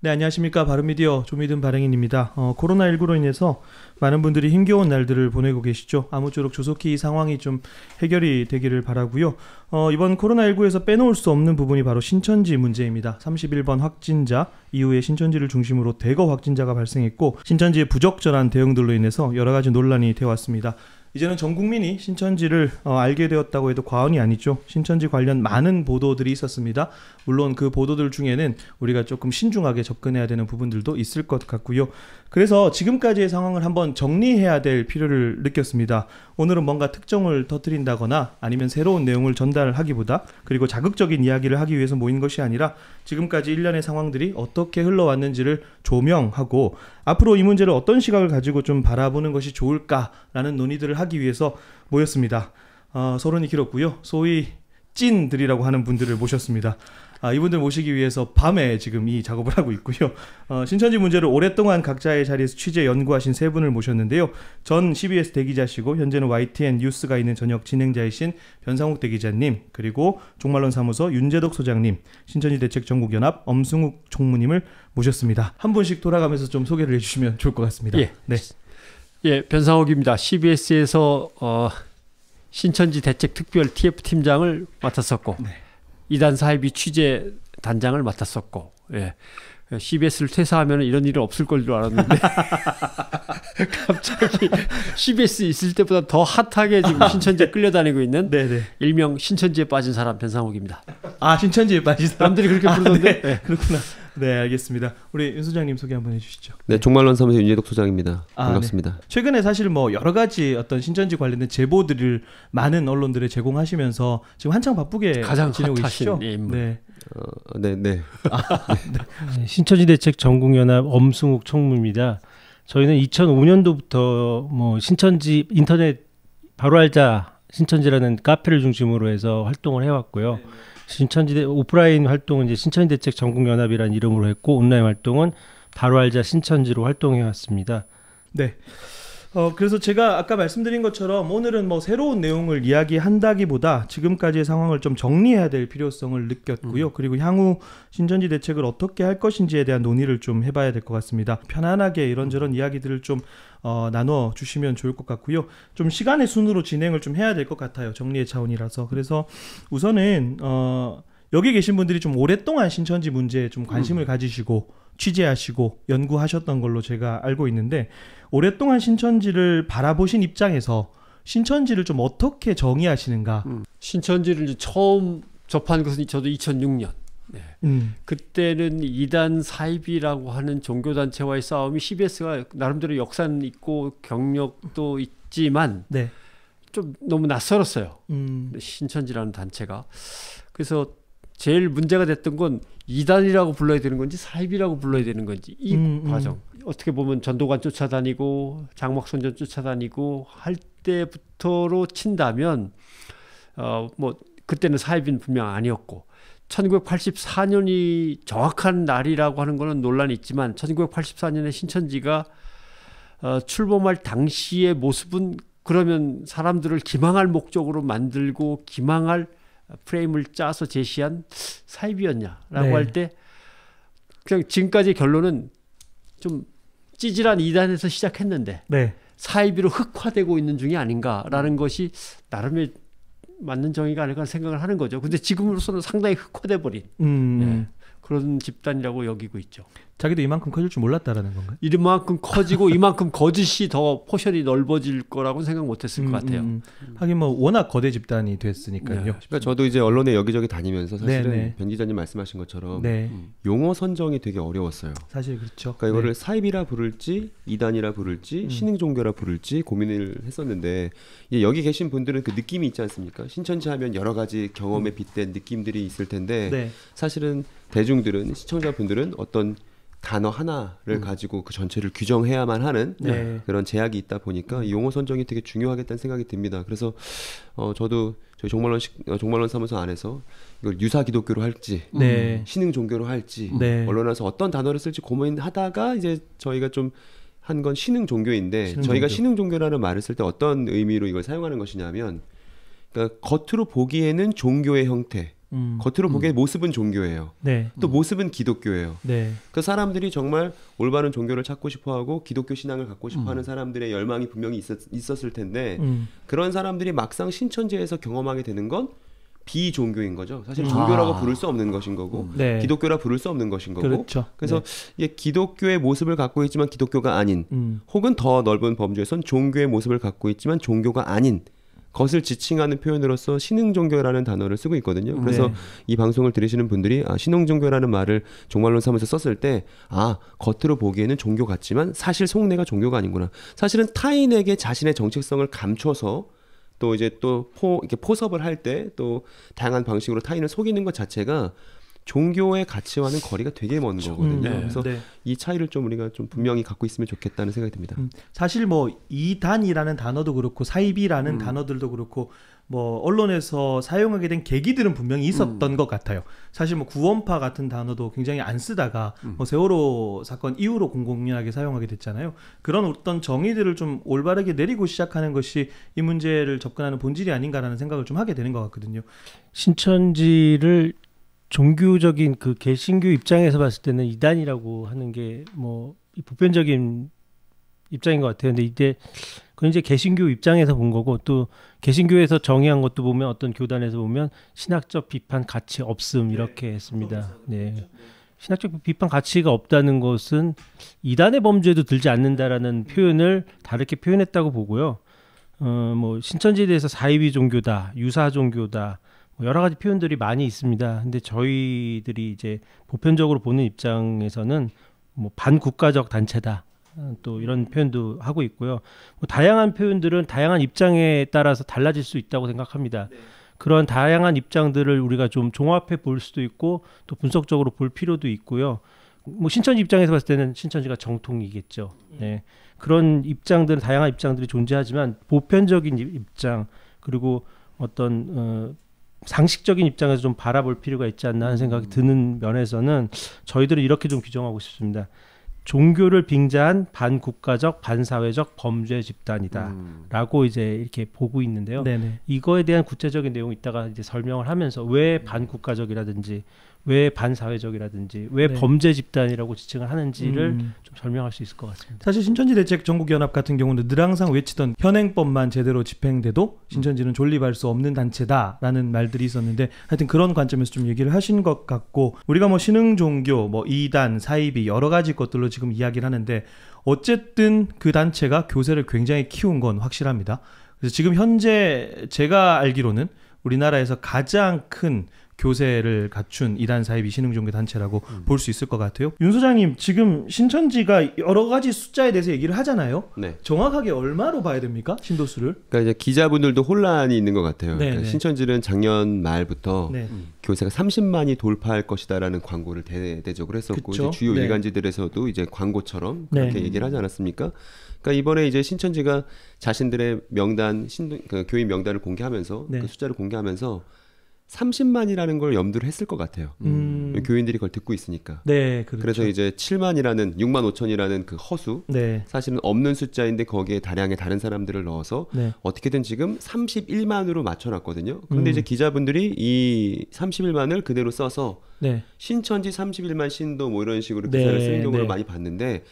네, 안녕하십니까. 바른미디어 조미든 발행인입니다. 어, 코로나19로 인해서 많은 분들이 힘겨운 날들을 보내고 계시죠. 아무쪼록 조속히 상황이 좀 해결이 되기를 바라고요. 어, 이번 코로나19에서 빼놓을 수 없는 부분이 바로 신천지 문제입니다. 31번 확진자 이후에 신천지를 중심으로 대거 확진자가 발생했고 신천지의 부적절한 대응들로 인해서 여러 가지 논란이 되어왔습니다. 이제는 전 국민이 신천지를 어, 알게 되었다고 해도 과언이 아니죠. 신천지 관련 많은 보도들이 있었습니다. 물론 그 보도들 중에는 우리가 조금 신중하게 접근해야 되는 부분들도 있을 것 같고요. 그래서 지금까지의 상황을 한번 정리해야 될 필요를 느꼈습니다. 오늘은 뭔가 특정을 터뜨린다거나 아니면 새로운 내용을 전달하기보다 그리고 자극적인 이야기를 하기 위해서 모인 것이 아니라 지금까지 일련의 상황들이 어떻게 흘러왔는지를 조명하고 앞으로 이 문제를 어떤 시각을 가지고 좀 바라보는 것이 좋을까라는 논의들을 하기 위해서 모였습니다. 어, 서론이 길었고요. 소위 찐들이라고 하는 분들을 모셨습니다. 아, 이분들 모시기 위해서 밤에 지금 이 작업을 하고 있고요. 어, 신천지 문제를 오랫동안 각자의 자리에서 취재 연구하신 세 분을 모셨는데요. 전 CBS 대기자시고 현재는 YTN 뉴스가 있는 저녁 진행자이신 변상욱 대기자님 그리고 종말론 사무소 윤재덕 소장님, 신천지 대책 전국연합 엄승욱 총무님을 모셨습니다. 한 분씩 돌아가면서 좀 소개를 해주시면 좋을 것 같습니다. 예. 네. 예, 변상욱입니다. CBS에서 어, 신천지 대책 특별 TF 팀장을 맡았었고. 네. 이단 사이비 취재 단장을 맡았었고, 예. CBS를 퇴사하면 이런 일은 없을 걸로 알았는데 갑자기 CBS 있을 때보다 더 핫하게 지금 신천지에 끌려다니고 있는 네네. 네. 일명 신천지에 빠진 사람 변상욱입니다. 아 신천지에 빠진 사람? 남들이 그렇게 부르던데? 아, 네. 네. 그렇구나. 네 알겠습니다. 우리 윤 소장님 소개 한번 해주시죠. 네 종말론 사무소 윤재덕 소장입니다. 아, 반갑습니다. 네. 최근에 사실 뭐 여러 가지 어떤 신천지 관련된 제보들을 많은 언론들에 제공하시면서 지금 한창 바쁘게 가장 지내고 계시죠. 예, 네. 어, 네, 네. 아, 네. 네 신천지 대책 전국연합 엄승욱 총무입니다. 저희는 2005년도부터 뭐 신천지 인터넷 바로 알자 신천지라는 카페를 중심으로 해서 활동을 해왔고요. 네, 네. 신천지 오프라인 활동은 이제 신천지 대책 전국연합이라는 이름으로 했고 온라인 활동은 바로 알자 신천지로 활동해왔습니다. 네. 어, 그래서 제가 아까 말씀드린 것처럼 오늘은 뭐 새로운 내용을 이야기한다기보다 지금까지의 상황을 좀 정리해야 될 필요성을 느꼈고요. 음. 그리고 향후 신천지 대책을 어떻게 할 것인지에 대한 논의를 좀 해봐야 될 것 같습니다. 편안하게 이런저런 이야기들을 좀 어, 나눠 주시면 좋을 것 같고요. 좀 시간의 순으로 진행을 좀 해야 될 것 같아요. 정리의 차원이라서. 그래서 우선은 어, 여기 계신 분들이 좀 오랫동안 신천지 문제에 좀 관심을 음. 가지시고 취재하시고 연구하셨던 걸로 제가 알고 있는데 오랫동안 신천지를 바라보신 입장에서 신천지를 좀 어떻게 정의하시는가? 음, 신천지를 처음 접한 것은 저도 2006년. 네. 음. 그때는 이단 사이비라고 하는 종교 단체와의 싸움이 CBS가 나름대로 역사는 있고 경력도 있지만 네. 좀 너무 낯설었어요. 음. 신천지라는 단체가. 그래서 제일 문제가 됐던 건 이단이라고 불러야 되는 건지 사입이라고 불러야 되는 건지 이 음, 음. 과정. 음. 어떻게 보면 전도관 쫓아다니고 장막선전 쫓아다니고 할 때부터로 친다면 어 뭐 그때는 사입인 분명 아니었고 1984년이 정확한 날이라고 하는 거는 논란이 있지만 1984년에 신천지가 어, 출범할 당시의 모습은 그러면 사람들을 기망할 목적으로 만들고 기망할 프레임을 짜서 제시한 사입이었냐라고 네. 할때 그냥 지금까지 결론은 좀 찌질한 이단에서 시작했는데 네. 사이비로 흑화되고 있는 중이 아닌가라는 것이 나름의 맞는 정의가 아닐까 생각을 하는 거죠. 근데 지금으로서는 상당히 흑화돼 버린 음. 예, 그런 집단이라고 여기고 있죠. 자기도 이만큼 커질 줄 몰랐다라는 건가요? 이만큼 커지고 이만큼 거짓이 더 포션이 넓어질 거라고 생각 못했을 음, 것 같아요. 음, 하긴 뭐 워낙 거대 집단이 됐으니까요. 네. 그러니까 저도 이제 언론에 여기저기 다니면서 네, 사실은 네네. 변 기자님 말씀하신 것처럼 네. 음, 용어 선정이 되게 어려웠어요. 사실 그렇죠. 그러니까 이거를 네. 사입이라 부를지 이단이라 부를지 음. 신흥 종교라 부를지 고민을 했었는데 여기 계신 분들은 그 느낌이 있지 않습니까? 신천지 하면 여러 가지 경험에 음. 빗댄 느낌들이 있을 텐데 네. 사실은 대중들은 시청자분들은 어떤 단어 하나를 음. 가지고 그 전체를 규정해야만 하는 네. 그런 제약이 있다 보니까 이 용어 선정이 되게 중요하겠다는 생각이 듭니다. 그래서 어 저도 저희 종말론 식, 어, 종말론 사무소 안에서 이걸 유사 기독교로 할지 네. 신흥 종교로 할지 네. 언론에서 어떤 단어를 쓸지 고민하다가 이제 저희가 좀 한 건 신흥 종교인데 신흥 저희가 종교. 신흥 종교라는 말을 쓸 때 어떤 의미로 이걸 사용하는 것이냐면 그러니까 겉으로 보기에는 종교의 형태 음. 겉으로 보기엔 음. 모습은 종교예요. 네. 또 음. 모습은 기독교예요. 네. 그 사람들이 정말 올바른 종교를 찾고 싶어하고 기독교 신앙을 갖고 싶어하는 음. 사람들의 열망이 분명히 있었, 을 텐데 음. 그런 사람들이 막상 신천지에서 경험하게 되는 건 비종교인 거죠. 사실 음. 종교라고 아. 부를 수 없는 것인 거고 네. 기독교라 부를 수 없는 것인 거고. 그렇죠. 그래서 네. 기독교의 모습을 갖고 있지만 기독교가 아닌 혹은 더 넓은 범주에선 종교의 모습을 갖고 있지만 종교가 아닌 것을 지칭하는 표현으로서 신흥종교라는 단어를 쓰고 있거든요. 그래서 네. 이 방송을 들으시는 분들이 아, 신흥종교라는 말을 종말론 삼면서 썼을 때 아, 겉으로 보기에는 종교 같지만 사실 속내가 종교가 아니구나. 사실은 타인에게 자신의 정체성을 감춰서 또 이제 또 포, 이렇게 포섭을 할 때 또 다양한 방식으로 타인을 속이는 것 자체가 종교의 가치와는 거리가 되게 먼 그렇죠. 거거든요. 음, 네. 그래서 네. 이 차이를 좀 우리가 좀 분명히 갖고 있으면 좋겠다는 생각이 듭니다. 음, 사실 뭐 이단이라는 단어도 그렇고 사이비라는 음. 단어들도 그렇고 뭐 언론에서 사용하게 된 계기들은 분명히 음. 있었던 음. 것 같아요. 사실 뭐 구원파 같은 단어도 굉장히 안 쓰다가 음. 뭐 세월호 사건 이후로 공공연하게 사용하게 됐잖아요. 그런 어떤 정의들을 좀 올바르게 내리고 시작하는 것이 이 문제를 접근하는 본질이 아닌가라는 생각을 좀 하게 되는 것 같거든요. 신천지를 종교적인 그 개신교 입장에서 봤을 때는 이단이라고 하는 게뭐 보편적인 입장인 것 같아요. 근데 이제 그 이제 개신교 입장에서 본 거고 또 개신교에서 정의한 것도 보면 어떤 교단에서 보면 신학적 비판 가치 없음 네, 이렇게 네, 했습니다. 네. 네. 신학적 비판 가치가 없다는 것은 이단의 범죄도 들지 않는다라는 음. 표현을 다르게 표현했다고 보고요. 어, 뭐 신천지에 대해서 사이비 종교다, 유사 종교다, 뭐 여러 가지 표현들이 많이 있습니다. 근데 저희들이 이제 보편적으로 보는 입장에서는 뭐 반국가적 단체다. 또 이런 표현도 하고 있고요. 뭐 다양한 표현들은 다양한 입장에 따라서 달라질 수 있다고 생각합니다. 네. 그런 다양한 입장들을 우리가 좀 종합해 볼 수도 있고 또 분석적으로 볼 필요도 있고요. 뭐 신천지 입장에서 봤을 때는 신천지가 정통이겠죠. 예. 네. 그런 입장들 은 다양한 입장들이 존재하지만 보편적인 입장 그리고 어떤 어, 상식적인 입장에서 좀 바라볼 필요가 있지 않나 하는 생각이 음. 드는 면에서는 저희들은 이렇게 좀 규정하고 싶습니다. 종교를 빙자한 반국가적 반사회적 범죄 집단이다라고 음. 이제 이렇게 보고 있는데요. 네네. 이거에 대한 구체적인 내용 이따가 이제 설명을 하면서 왜 음. 반국가적이라든지 왜 반사회적이라든지 왜 네. 범죄 집단이라고 지칭을 하는지를 음. 좀 설명할 수 있을 것 같습니다. 사실 신천지 대책 전국연합 같은 경우는 늘 항상 외치던 현행법만 제대로 집행돼도 음. 신천지는 존립할 수 없는 단체다라는 말들이 있었는데 하여튼 그런 관점에서 좀 얘기를 하신 것 같고 우리가 뭐 신흥 종교, 뭐 이단, 사이비 여러 가지 것들로 지금 이야기를 하는데 어쨌든 그 단체가 교세를 굉장히 키운 건 확실합니다. 그래서 지금 현재 제가 알기로는 우리나라에서 가장 큰 교세를 갖춘 이단 사이 비신흥종교 단체라고 음. 볼수 있을 것 같아요. 윤 소장님 지금 신천지가 여러 가지 숫자에 대해서 얘기를 하잖아요. 네. 정확하게 얼마로 봐야 됩니까 신도수를? 그러니까 이제 기자분들도 혼란이 있는 것 같아요. 네, 그러니까 네. 신천지는 작년 말부터 네. 음. 교세가 30만이 돌파할 것이다라는 광고를 대대적으로 했었고 이제 주요 네. 일간지들에서도 이제 광고처럼 그렇게 네. 얘기를 하지 않았습니까? 그니까 이번에 이제 신천지가 자신들의 명단 신도, 그 교인 명단을 공개하면서 그 숫자를 공개하면서 30만이라는 걸 염두를 했을 것 같아요. 음. 음. 교인들이 그걸 듣고 있으니까. 네, 그렇죠. 그래서 이제 7만이라는 6만 5천이라는 그 허수 네. 사실은 없는 숫자인데 거기에 다량의 다른 사람들을 넣어서 네. 어떻게든 지금 31만으로 맞춰놨거든요. 음. 그런데 음. 이제 기자분들이 이 31만을 그대로 써서 네. 신천지 31만 신도 뭐 이런 식으로 기사를 쓰는 네, 경우를 네. 많이 봤는데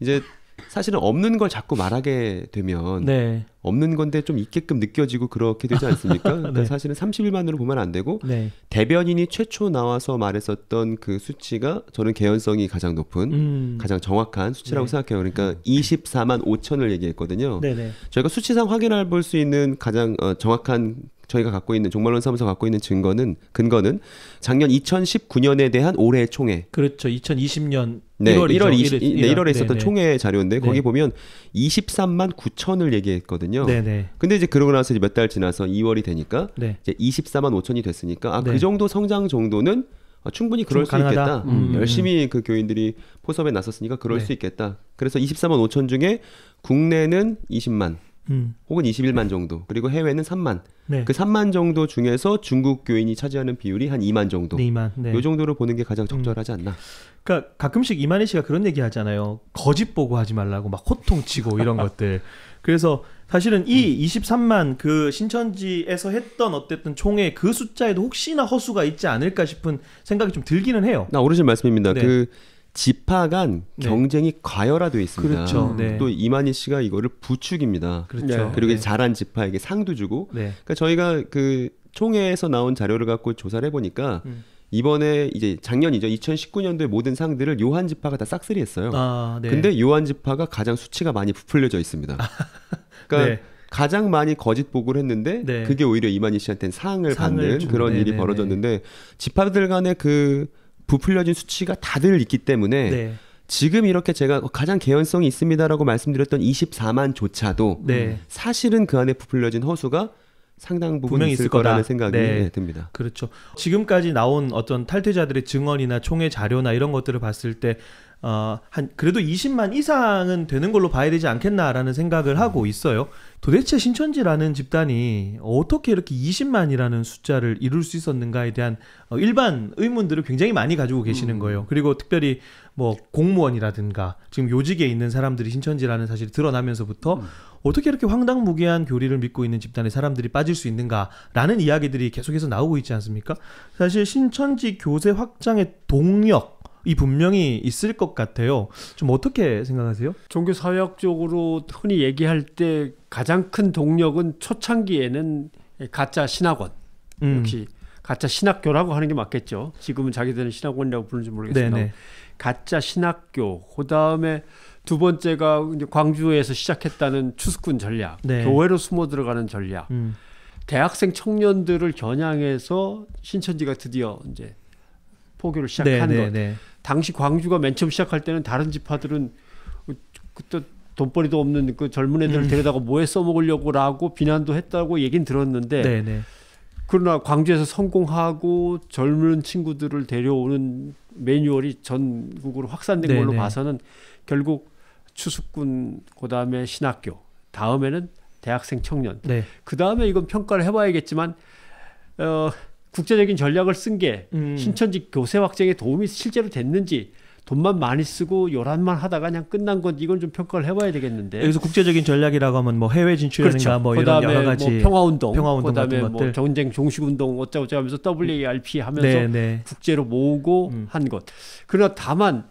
이제 사실은 없는 걸 자꾸 말하게 되면 네. 없는 건데 좀 있게끔 느껴지고 그렇게 되지 않습니까? 그러니까 네. 사실은 30일만으로 보면 안 되고 네. 대변인이 최초 나와서 말했었던 그 수치가 저는 개연성이 가장 높은 음. 가장 정확한 수치라고 네. 생각해요. 그러니까 24만 음. 5천을 얘기했거든요. 네, 네. 저희가 수치상 확인할 볼 수 있는 가장 어, 정확한 저희가 갖고 있는 종말론 사무소 갖고 있는 증거는 근거는 작년 2019년에 대한 올해총액 그렇죠. 2020년 네, 1월이죠. 1월 20, 1월, 네, 1월에 있었던 네네. 네. 총회 자료인데 거기 네. 보면 23만 9천을 얘기했거든요. 네네. 네. 근데 이제 그러고 나서 몇 달 지나서 2월이 되니까 네. 이제 24만 5천이 됐으니까 아, 그 정도 성장 정도는 아, 충분히 그럴 수 가능하다. 있겠다. 음. 열심히 그 교인들이 포섭에 나섰으니까 그럴 수 있겠다. 그래서 24만 5천 중에 국내는 20만, 음. 혹은 21만 정도 그리고 해외는 3만 네. 그 3만 정도 중에서 중국 교인이 차지하는 비율이 한 2만 정도 네, 2만, 네. 요 정도로 보는 게 가장 음. 적절하지 않나 그러니까 가끔씩 이만희 씨가 그런 얘기 하잖아요 거짓 보고 하지 말라고 막 호통치고 이런 것들 그래서 사실은 이 23만 그 신천지에서 했던 어쨌든 총의그 숫자에도 혹시나 허수가 있지 않을까 싶은 생각이 좀 들기는 해요. 나 오르신 말씀입니다. 네. 그 지파 간 네. 경쟁이 과열화돼 있습니다. 그렇죠. 음. 네. 또 이만희 씨가 이거를 부추깁니다 그렇죠. 네. 그리고 네. 잘한 지파에게 상도 주고. 네. 그러니까 저희가 그 총회에서 나온 자료를 갖고 조사를 해보니까 음. 이번에 이제 작년이죠. 2019년도에 모든 상들을 요한 지파가 다 싹쓸이했어요. 아, 근데 요한 지파가 가장 수치가 많이 부풀려져 있습니다. 그러니까 가장 많이 거짓 보고를 했는데 그게 오히려 이만희 씨한테는 상을, 상을 받는 좀, 그런 일이 벌어졌는데 지파들 간의 그 부풀려진 수치가 다들 있기 때문에 네. 지금 이렇게 제가 가장 개연성이 있습니다라고 말씀드렸던 24만 조차도 네. 사실은 그 안에 부풀려진 허수가 상당 부분 분명히 있을, 있을 거라는 생각이 네. 네. 듭니다. 그렇죠. 지금까지 나온 어떤 탈퇴자들의 증언이나 총회 자료나 이런 것들을 봤을 때 어, 한 그래도 20만 이상은 되는 걸로 봐야 되지 않겠나라는 생각을 음. 하고 있어요. 도대체 신천지라는 집단이 어떻게 이렇게 20만이라는 숫자를 이룰 수 있었는가에 대한 어, 일반 의문들을 굉장히 많이 가지고 계시는 음. 거예요. 그리고 특별히 뭐 공무원이라든가 지금 요직에 있는 사람들이 신천지라는 사실이 드러나면서부터 음. 어떻게 이렇게 황당무계한 교리를 믿고 있는 집단의 사람들이 빠질 수 있는가라는 이야기들이 계속해서 나오고 있지 않습니까? 사실 신천지 교세 확장의 동력 이 분명히 있을 것 같아요. 좀 어떻게 생각하세요? 종교 사회학적으로 흔히 얘기할 때 가장 큰 동력은 초창기에는 가짜 신학원 음. 역시 가짜 신학교라고 하는 게 맞겠죠. 지금은 자기들은 신학원이라고 부르는지 모르겠습니다. 네, 네. 가짜 신학교. 그다음에 두 번째가 이제 광주에서 시작했다는 추수꾼 전략, 네. 교회로 숨어 들어가는 전략. 음. 대학생 청년들을 겨냥해서 신천지가 드디어 이제 포교를 네, 시작한 네, 것. 네, 당시 광주가 맨 처음 시작할 때는 다른 지파들은 그때 돈벌이도 없는 그 젊은 애들 음. 데려다가 뭐에 써먹으려고라고 비난도 했다고 얘긴 들었는데 네네. 네. 그러나 광주에서 성공하고 젊은 친구들을 데려오는 매뉴얼이 전국으로 확산된 네네. 걸로 네. 봐서는 결국 추숙군 그다음에 신학교 다음에는 대학생 청년 네. 그다음에 이건 평가를 해봐야겠지만 어 국제적인 전략을 쓴게 음. 신천지 교세 확장에 도움이 실제로 됐는지 돈만 많이 쓰고 요란만 하다가 그냥 끝난 건 이건 좀 평가를 해봐야 되겠는데. 여기서 국제적인 전략이라고 하면 뭐 해외 진출이라든가 그렇죠. 뭐 이런 여러 뭐 가지 뭐 평화운동, 평화운동 그다음에 뭐 것들. 경쟁 종식운동 어쩌고저쩌고 하면서 WARP 음. 하면서 네, 네. 국제로 모으고 음. 한 것. 그러나 다만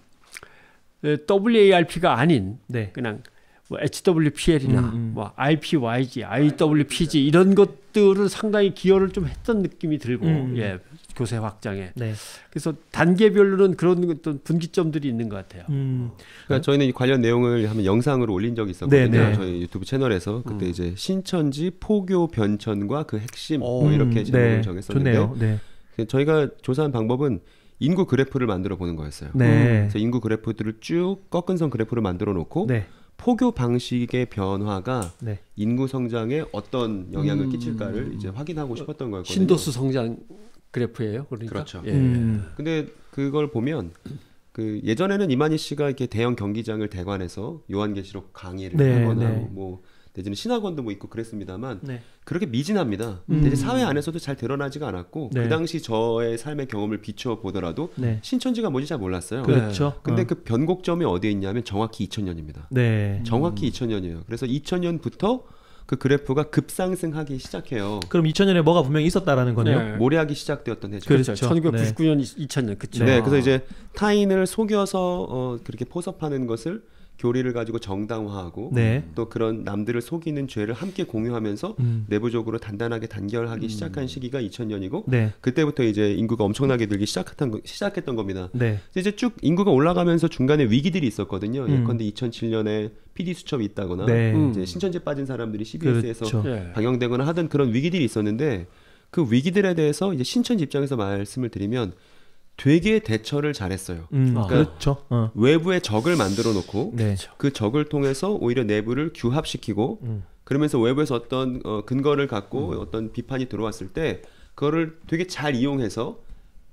WARP가 아닌 네. 그냥 뭐 HWPL이나 음, 음. 뭐 IPYG, IWPG 이런 것들을 상당히 기여를 좀 했던 느낌이 들고 음. 음. 예 교세 확장에 네. 그래서 단계별로는 그런 어떤 분기점들이 있는 것 같아요. 음. 그러니까 저희는 관련 내용을 한번 영상으로 올린 적이 있었거든요. 네네. 네. 저희 유튜브 채널에서 그때 음. 이제 신천지 포교 변천과 그 핵심 오, 어, 뭐 이렇게 제목을 네. 정했었는데 네. 그 저희가 조사한 방법은 인구 그래프를 만들어 보는 거였어요. 네. 그래서 인구 그래프들을 쭉 꺾은 선 그래프를 만들어 놓고 네. 포교 방식의 변화가 네. 인구 성장에 어떤 영향을 음... 끼칠까를 이제 확인하고 싶었던 거였거든요. 신도수 성장 그래프예요. 그러니까. 그렇죠. 예. 음... 근데 그걸 보면 그 예전에는 이만희 씨가 이렇게 대형 경기장을 대관해서 요한계시록 강의를 네, 하거나 네. 뭐 대지는 신학원도 뭐 있고 그랬습니다만 네. 그렇게 미진합니다. 음. 대신 사회 안에서도 잘 드러나지가 않았고 그 네. 그 당시 저의 삶의 경험을 비추어 보더라도 네. 신천지가 뭔지 잘 몰랐어요. 그렇죠. 네. 어. 근데 어. 그 변곡점이 어디에 있냐면 정확히 2000년입니다. 네. 정확히 음. 2000년이에요. 그래서 2000년부터 그 그래프가 급상승하기 시작해요. 그럼 2000년에 뭐가 분명히 있었다라는 거네요. 네. 모래하기 시작되었던 해죠. 그렇죠. 1999년, 그렇죠. 네. 2000년 그렇죠. 네, 그래서 아. 이제 타인을 속여서 어, 그렇게 포섭하는 것을 교리를 가지고 정당화하고 네. 또 그런 남들을 속이는 죄를 함께 공유하면서 음. 내부적으로 단단하게 단결하기 음. 시작한 시기가 2000년이고 네. 그때부터 이제 인구가 엄청나게 늘기 시작했던 시작했던 겁니다. 네. 이제 쭉 인구가 올라가면서 중간에 위기들이 있었거든요. 음. 예컨대 2007년에 PD 수첩이 있다거나 네. 이제 음. 신천지 빠진 사람들이 CBS에서 그렇죠. 예. 방영되거나 하던 그런 위기들이 있었는데 그 위기들에 대해서 이제 신천지 입장에서 말씀을 드리면 되게 대처를 잘했어요. 음, 그러니까 아, 그렇죠. 어. 외부의 적을 만들어 놓고 네. 그렇죠. 그 적을 통해서 오히려 내부를 규합시키고 음. 그러면서 외부에서 어떤 어, 근거를 갖고 음. 어떤 비판이 들어왔을 때 그거를 되게 잘 이용해서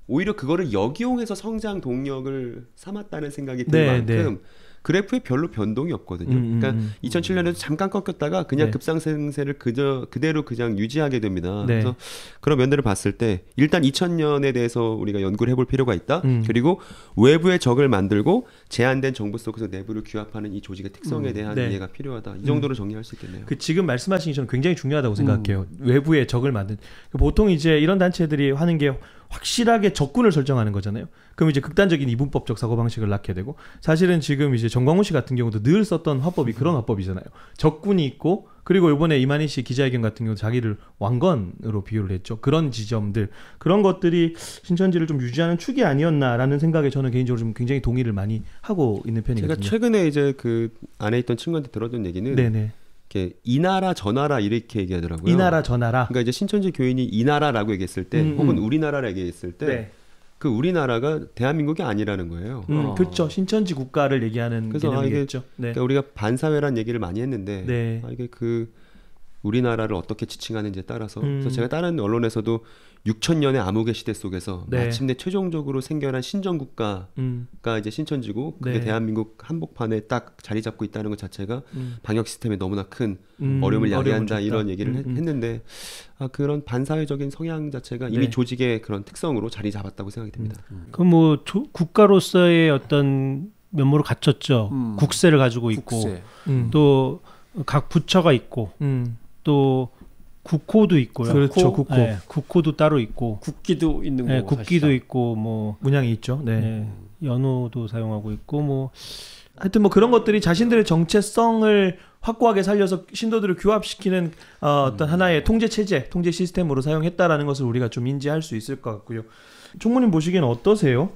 오히려 그거를 역이용해서 성장 동력을 삼았다는 생각이 들 네, 네. 만큼 네. 그래프에 별로 변동이 없거든요. 음, 음, 그러니까 음, 2007년에도 잠깐 꺾였다가 그냥 네. 급상승세를 그저 그대로 그냥 유지하게 됩니다. 네. 그래서 그런 면들을 봤을 때 일단 2000년에 대해서 우리가 연구를 해볼 필요가 있다. 음. 그리고 외부의 적을 만들고 제한된 정부 속에서 내부를 규합하는 이 조직의 특성에 음, 대한 네. 이해가 필요하다. 이 정도로 정리할 수 있겠네요. 그 지금 말씀하신 게 저는 굉장히 중요하다고 생각해요. 외부의 적을 만든 보통 이제 이런 단체들이 하는 게 확실하게 적군을 설정하는 거잖아요. 그럼 이제 극단적인 이분법적 사고방식을 낳게 되고 사실은 지금 이제 정광훈 씨 같은 경우도 늘 썼던 화법이 그런 화법이잖아요. 적군이 있고 그리고 이번에 이만희 씨 기자회견 같은 경우 자기를 왕건으로 비유를 했죠. 그런 지점들 그런 것들이 신천지를 좀 유지하는 축이 아니었나라는 생각에 저는 개인적으로 좀 굉장히 동의를 많이 하고 있는 편이거든요. 제가 최근에 이제 그 안에 있던 친구한테 들어준 얘기는 네네. 이렇게 이 나라 저 나라 이렇게 얘기하더라고요. 이 나라 저 나라. 그러니까 이제 신천지 교인이 이 나라라고 얘기했을 때 음, 음. 혹은 우리나라라 얘기했을 때. 네. 그 우리나라가 대한민국이 아니라는 거예요. 음, 어. 그렇죠. 신천지 국가를 얘기하는 그래서 아, 이게, 네. 그러니까 우리가 반사회란 얘기를 많이 했는데 네. 아, 이게 그 우리나라를 어떻게 지칭하는지에 따라서 음. 그래서 제가 다른 언론에서도 6천년의 암흑의 시대 속에서 네. 마침내 최종적으로 생겨난 신정 국가가 음. 이제 신천지고 그게 네. 대한민국 한복판에 딱 자리 잡고 있다는 것 자체가 음. 방역 시스템에 너무나 큰 음, 어려움을 야기한다 이런 얘기를 음, 했, 음. 는데 아, 그런 반사회적인 성향 자체가 이미 네. 조직의 그런 특성으로 자리 잡았다고 생각이 됩니다. 그럼 뭐 조, 국가로서의 어떤 면모를 갖췄죠. 국세를 가지고 있고 국세. 또각 부처가 있고 음. 또 국호도 있고요. 그렇죠. 네, 국호. 네, 국호도 따로 있고 국기도 있는 네, 거고. 국기도 사실상. 있고 뭐 문양이 있죠. 네. 네. 연호도 사용하고 있고 뭐 하여튼 뭐 그런 것들이 자신들의 정체성을 확고하게 살려서 신도들을 규합시키는 어, 어떤 음. 하나의 통제 체제, 통제 시스템으로 사용했다라는 것을 우리가 좀 인지할 수 있을 것 같고요. 총무님 보시기엔 어떠세요?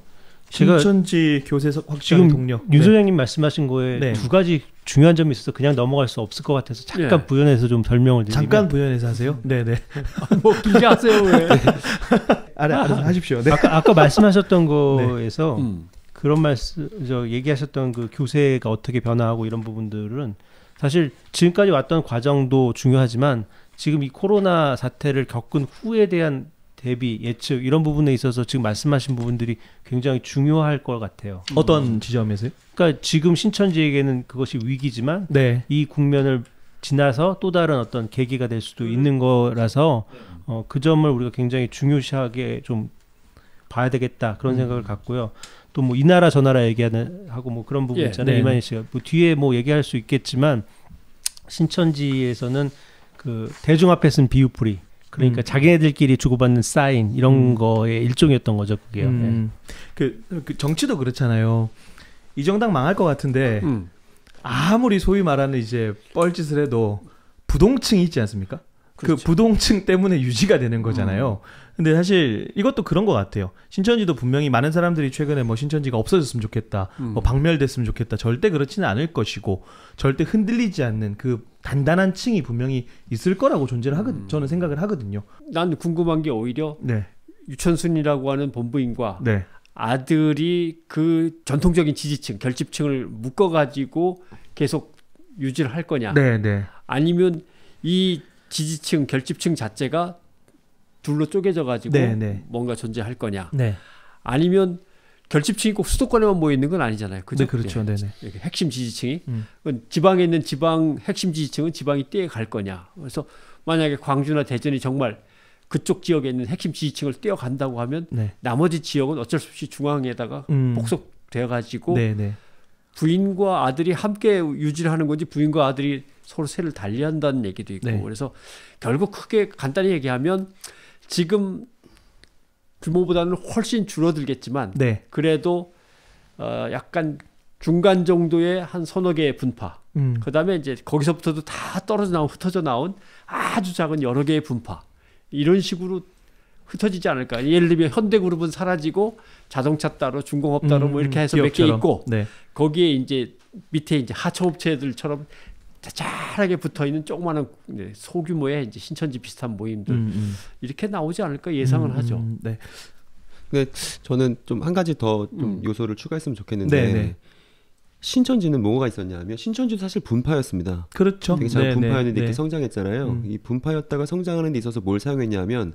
신천지 교세 확장 동력. 윤 네. 소장님 네. 말씀하신 거에 네. 두 가지 중요한 점이 있어서 그냥 넘어갈 수 없을 것 같아서 잠깐 네. 부연해서 좀 설명을 드리면 잠깐 부연해서 하세요. 네네. 네. 아, 뭐 길게 하세요 왜? 네. 알아, 아 하십시오. 아까, 아까 말씀하셨던 거에서 음. 그런 말씀 저 얘기하셨던 그 교세가 어떻게 변화하고 이런 부분들은 사실 지금까지 왔던 과정도 중요하지만 지금 이 코로나 사태를 겪은 후에 대한 대비, 예측 이런 부분에 있어서 지금 말씀하신 부분들이 굉장히 중요할 것 같아요. 어떤 지점에서요? 그러니까 지금 신천지에게는 그것이 위기지만 네. 이 국면을 지나서 또 다른 어떤 계기가 될 수도 있는 거라서 어, 그 점을 우리가 굉장히 중요시하게 좀 봐야 되겠다 그런 음. 생각을 갖고요. 또 뭐 이 나라 저 나라 얘기하는 하고 뭐 그런 부분 예, 있잖아요. 네. 이만희 씨가 뭐 뒤에 뭐 얘기할 수 있겠지만 신천지에서는 그 대중 앞에 쓴 비유풀이 그러니까 음. 자기네들끼리 주고받는 사인 이런 음. 거의 일종이었던 거죠 그게요. 음. 네. 그, 그, 정치도 그렇잖아요. 이 정당 망할 것 같은데 음. 아무리 소위 말하는 이제 뻘짓을 해도 부동층이 있지 않습니까? 그 그렇죠. 그 부동층 때문에 유지가 되는 거잖아요. 음. 근데 사실 이것도 그런 것 같아요. 신천지도 분명히 많은 사람들이 최근에 뭐 신천지가 없어졌으면 좋겠다, 음. 뭐 박멸됐으면 좋겠다. 절대 그렇지는 않을 것이고, 절대 흔들리지 않는 그 단단한 층이 분명히 있을 거라고 존재를 하거든. 음. 저는 생각을 하거든요. 난 궁금한 게 오히려 네. 유천순이라고 하는 본부인과 네. 아들이 그 전통적인 지지층, 결집층을 묶어가지고 계속 유지를 할 거냐. 네, 네. 아니면 이 지지층, 결집층 자체가 둘로 쪼개져 가지고 네, 네, 뭔가 존재할 거냐. 네. 아니면 결집층이 꼭 수도권에만 모여 있는 건 아니잖아요. 그죠? 네, 그렇죠. 네. 네, 네. 핵심 지지층이 음. 지방에 있는 지방 핵심 지지층은 지방이 떼갈 거냐. 그래서 만약에 광주나 대전이 정말 그쪽 지역에 있는 핵심 지지층을 떼어간다고 하면 네. 나머지 지역은 어쩔 수 없이 중앙에다가 음. 복속되어 가지고 부인과 아들이 함께 유지를 하는 건지 부인과 아들이 서로 세를 달리한다는 얘기도 있고 네. 그래서 결국 크게 간단히 얘기하면 지금 규모보다는 훨씬 줄어들겠지만 네. 그래도 어 약간 중간 정도의 한 서너 개의 분파. 음. 그다음에 이제 거기서부터도 다 떨어져 나온 흩어져 나온 아주 작은 여러 개의 분파. 이런 식으로 흩어지지 않을까. 예를 들면 현대그룹은 사라지고 자동차 따로 중공업 따로 뭐 음, 뭐 이렇게 해서 몇 개 있고 네. 거기에 이제 밑에 이제 하청업체들처럼 자잘하게 붙어 있는 조그마한 소규모의 이제 신천지 비슷한 모임들 음, 음. 이렇게 나오지 않을까 예상을 음, 하죠. 음, 네. 근데 저는 좀 한 가지 더좀 음. 요소를 추가했으면 좋겠는데 네네. 네. 신천지는 뭐가 있었냐면 신천지 사실 분파였습니다. 그렇죠. 되게 잘 네, 네, 분파였는데 이렇게 성장했잖아요. 음. 이 분파였다가 성장하는 데 있어서 뭘 사용했냐면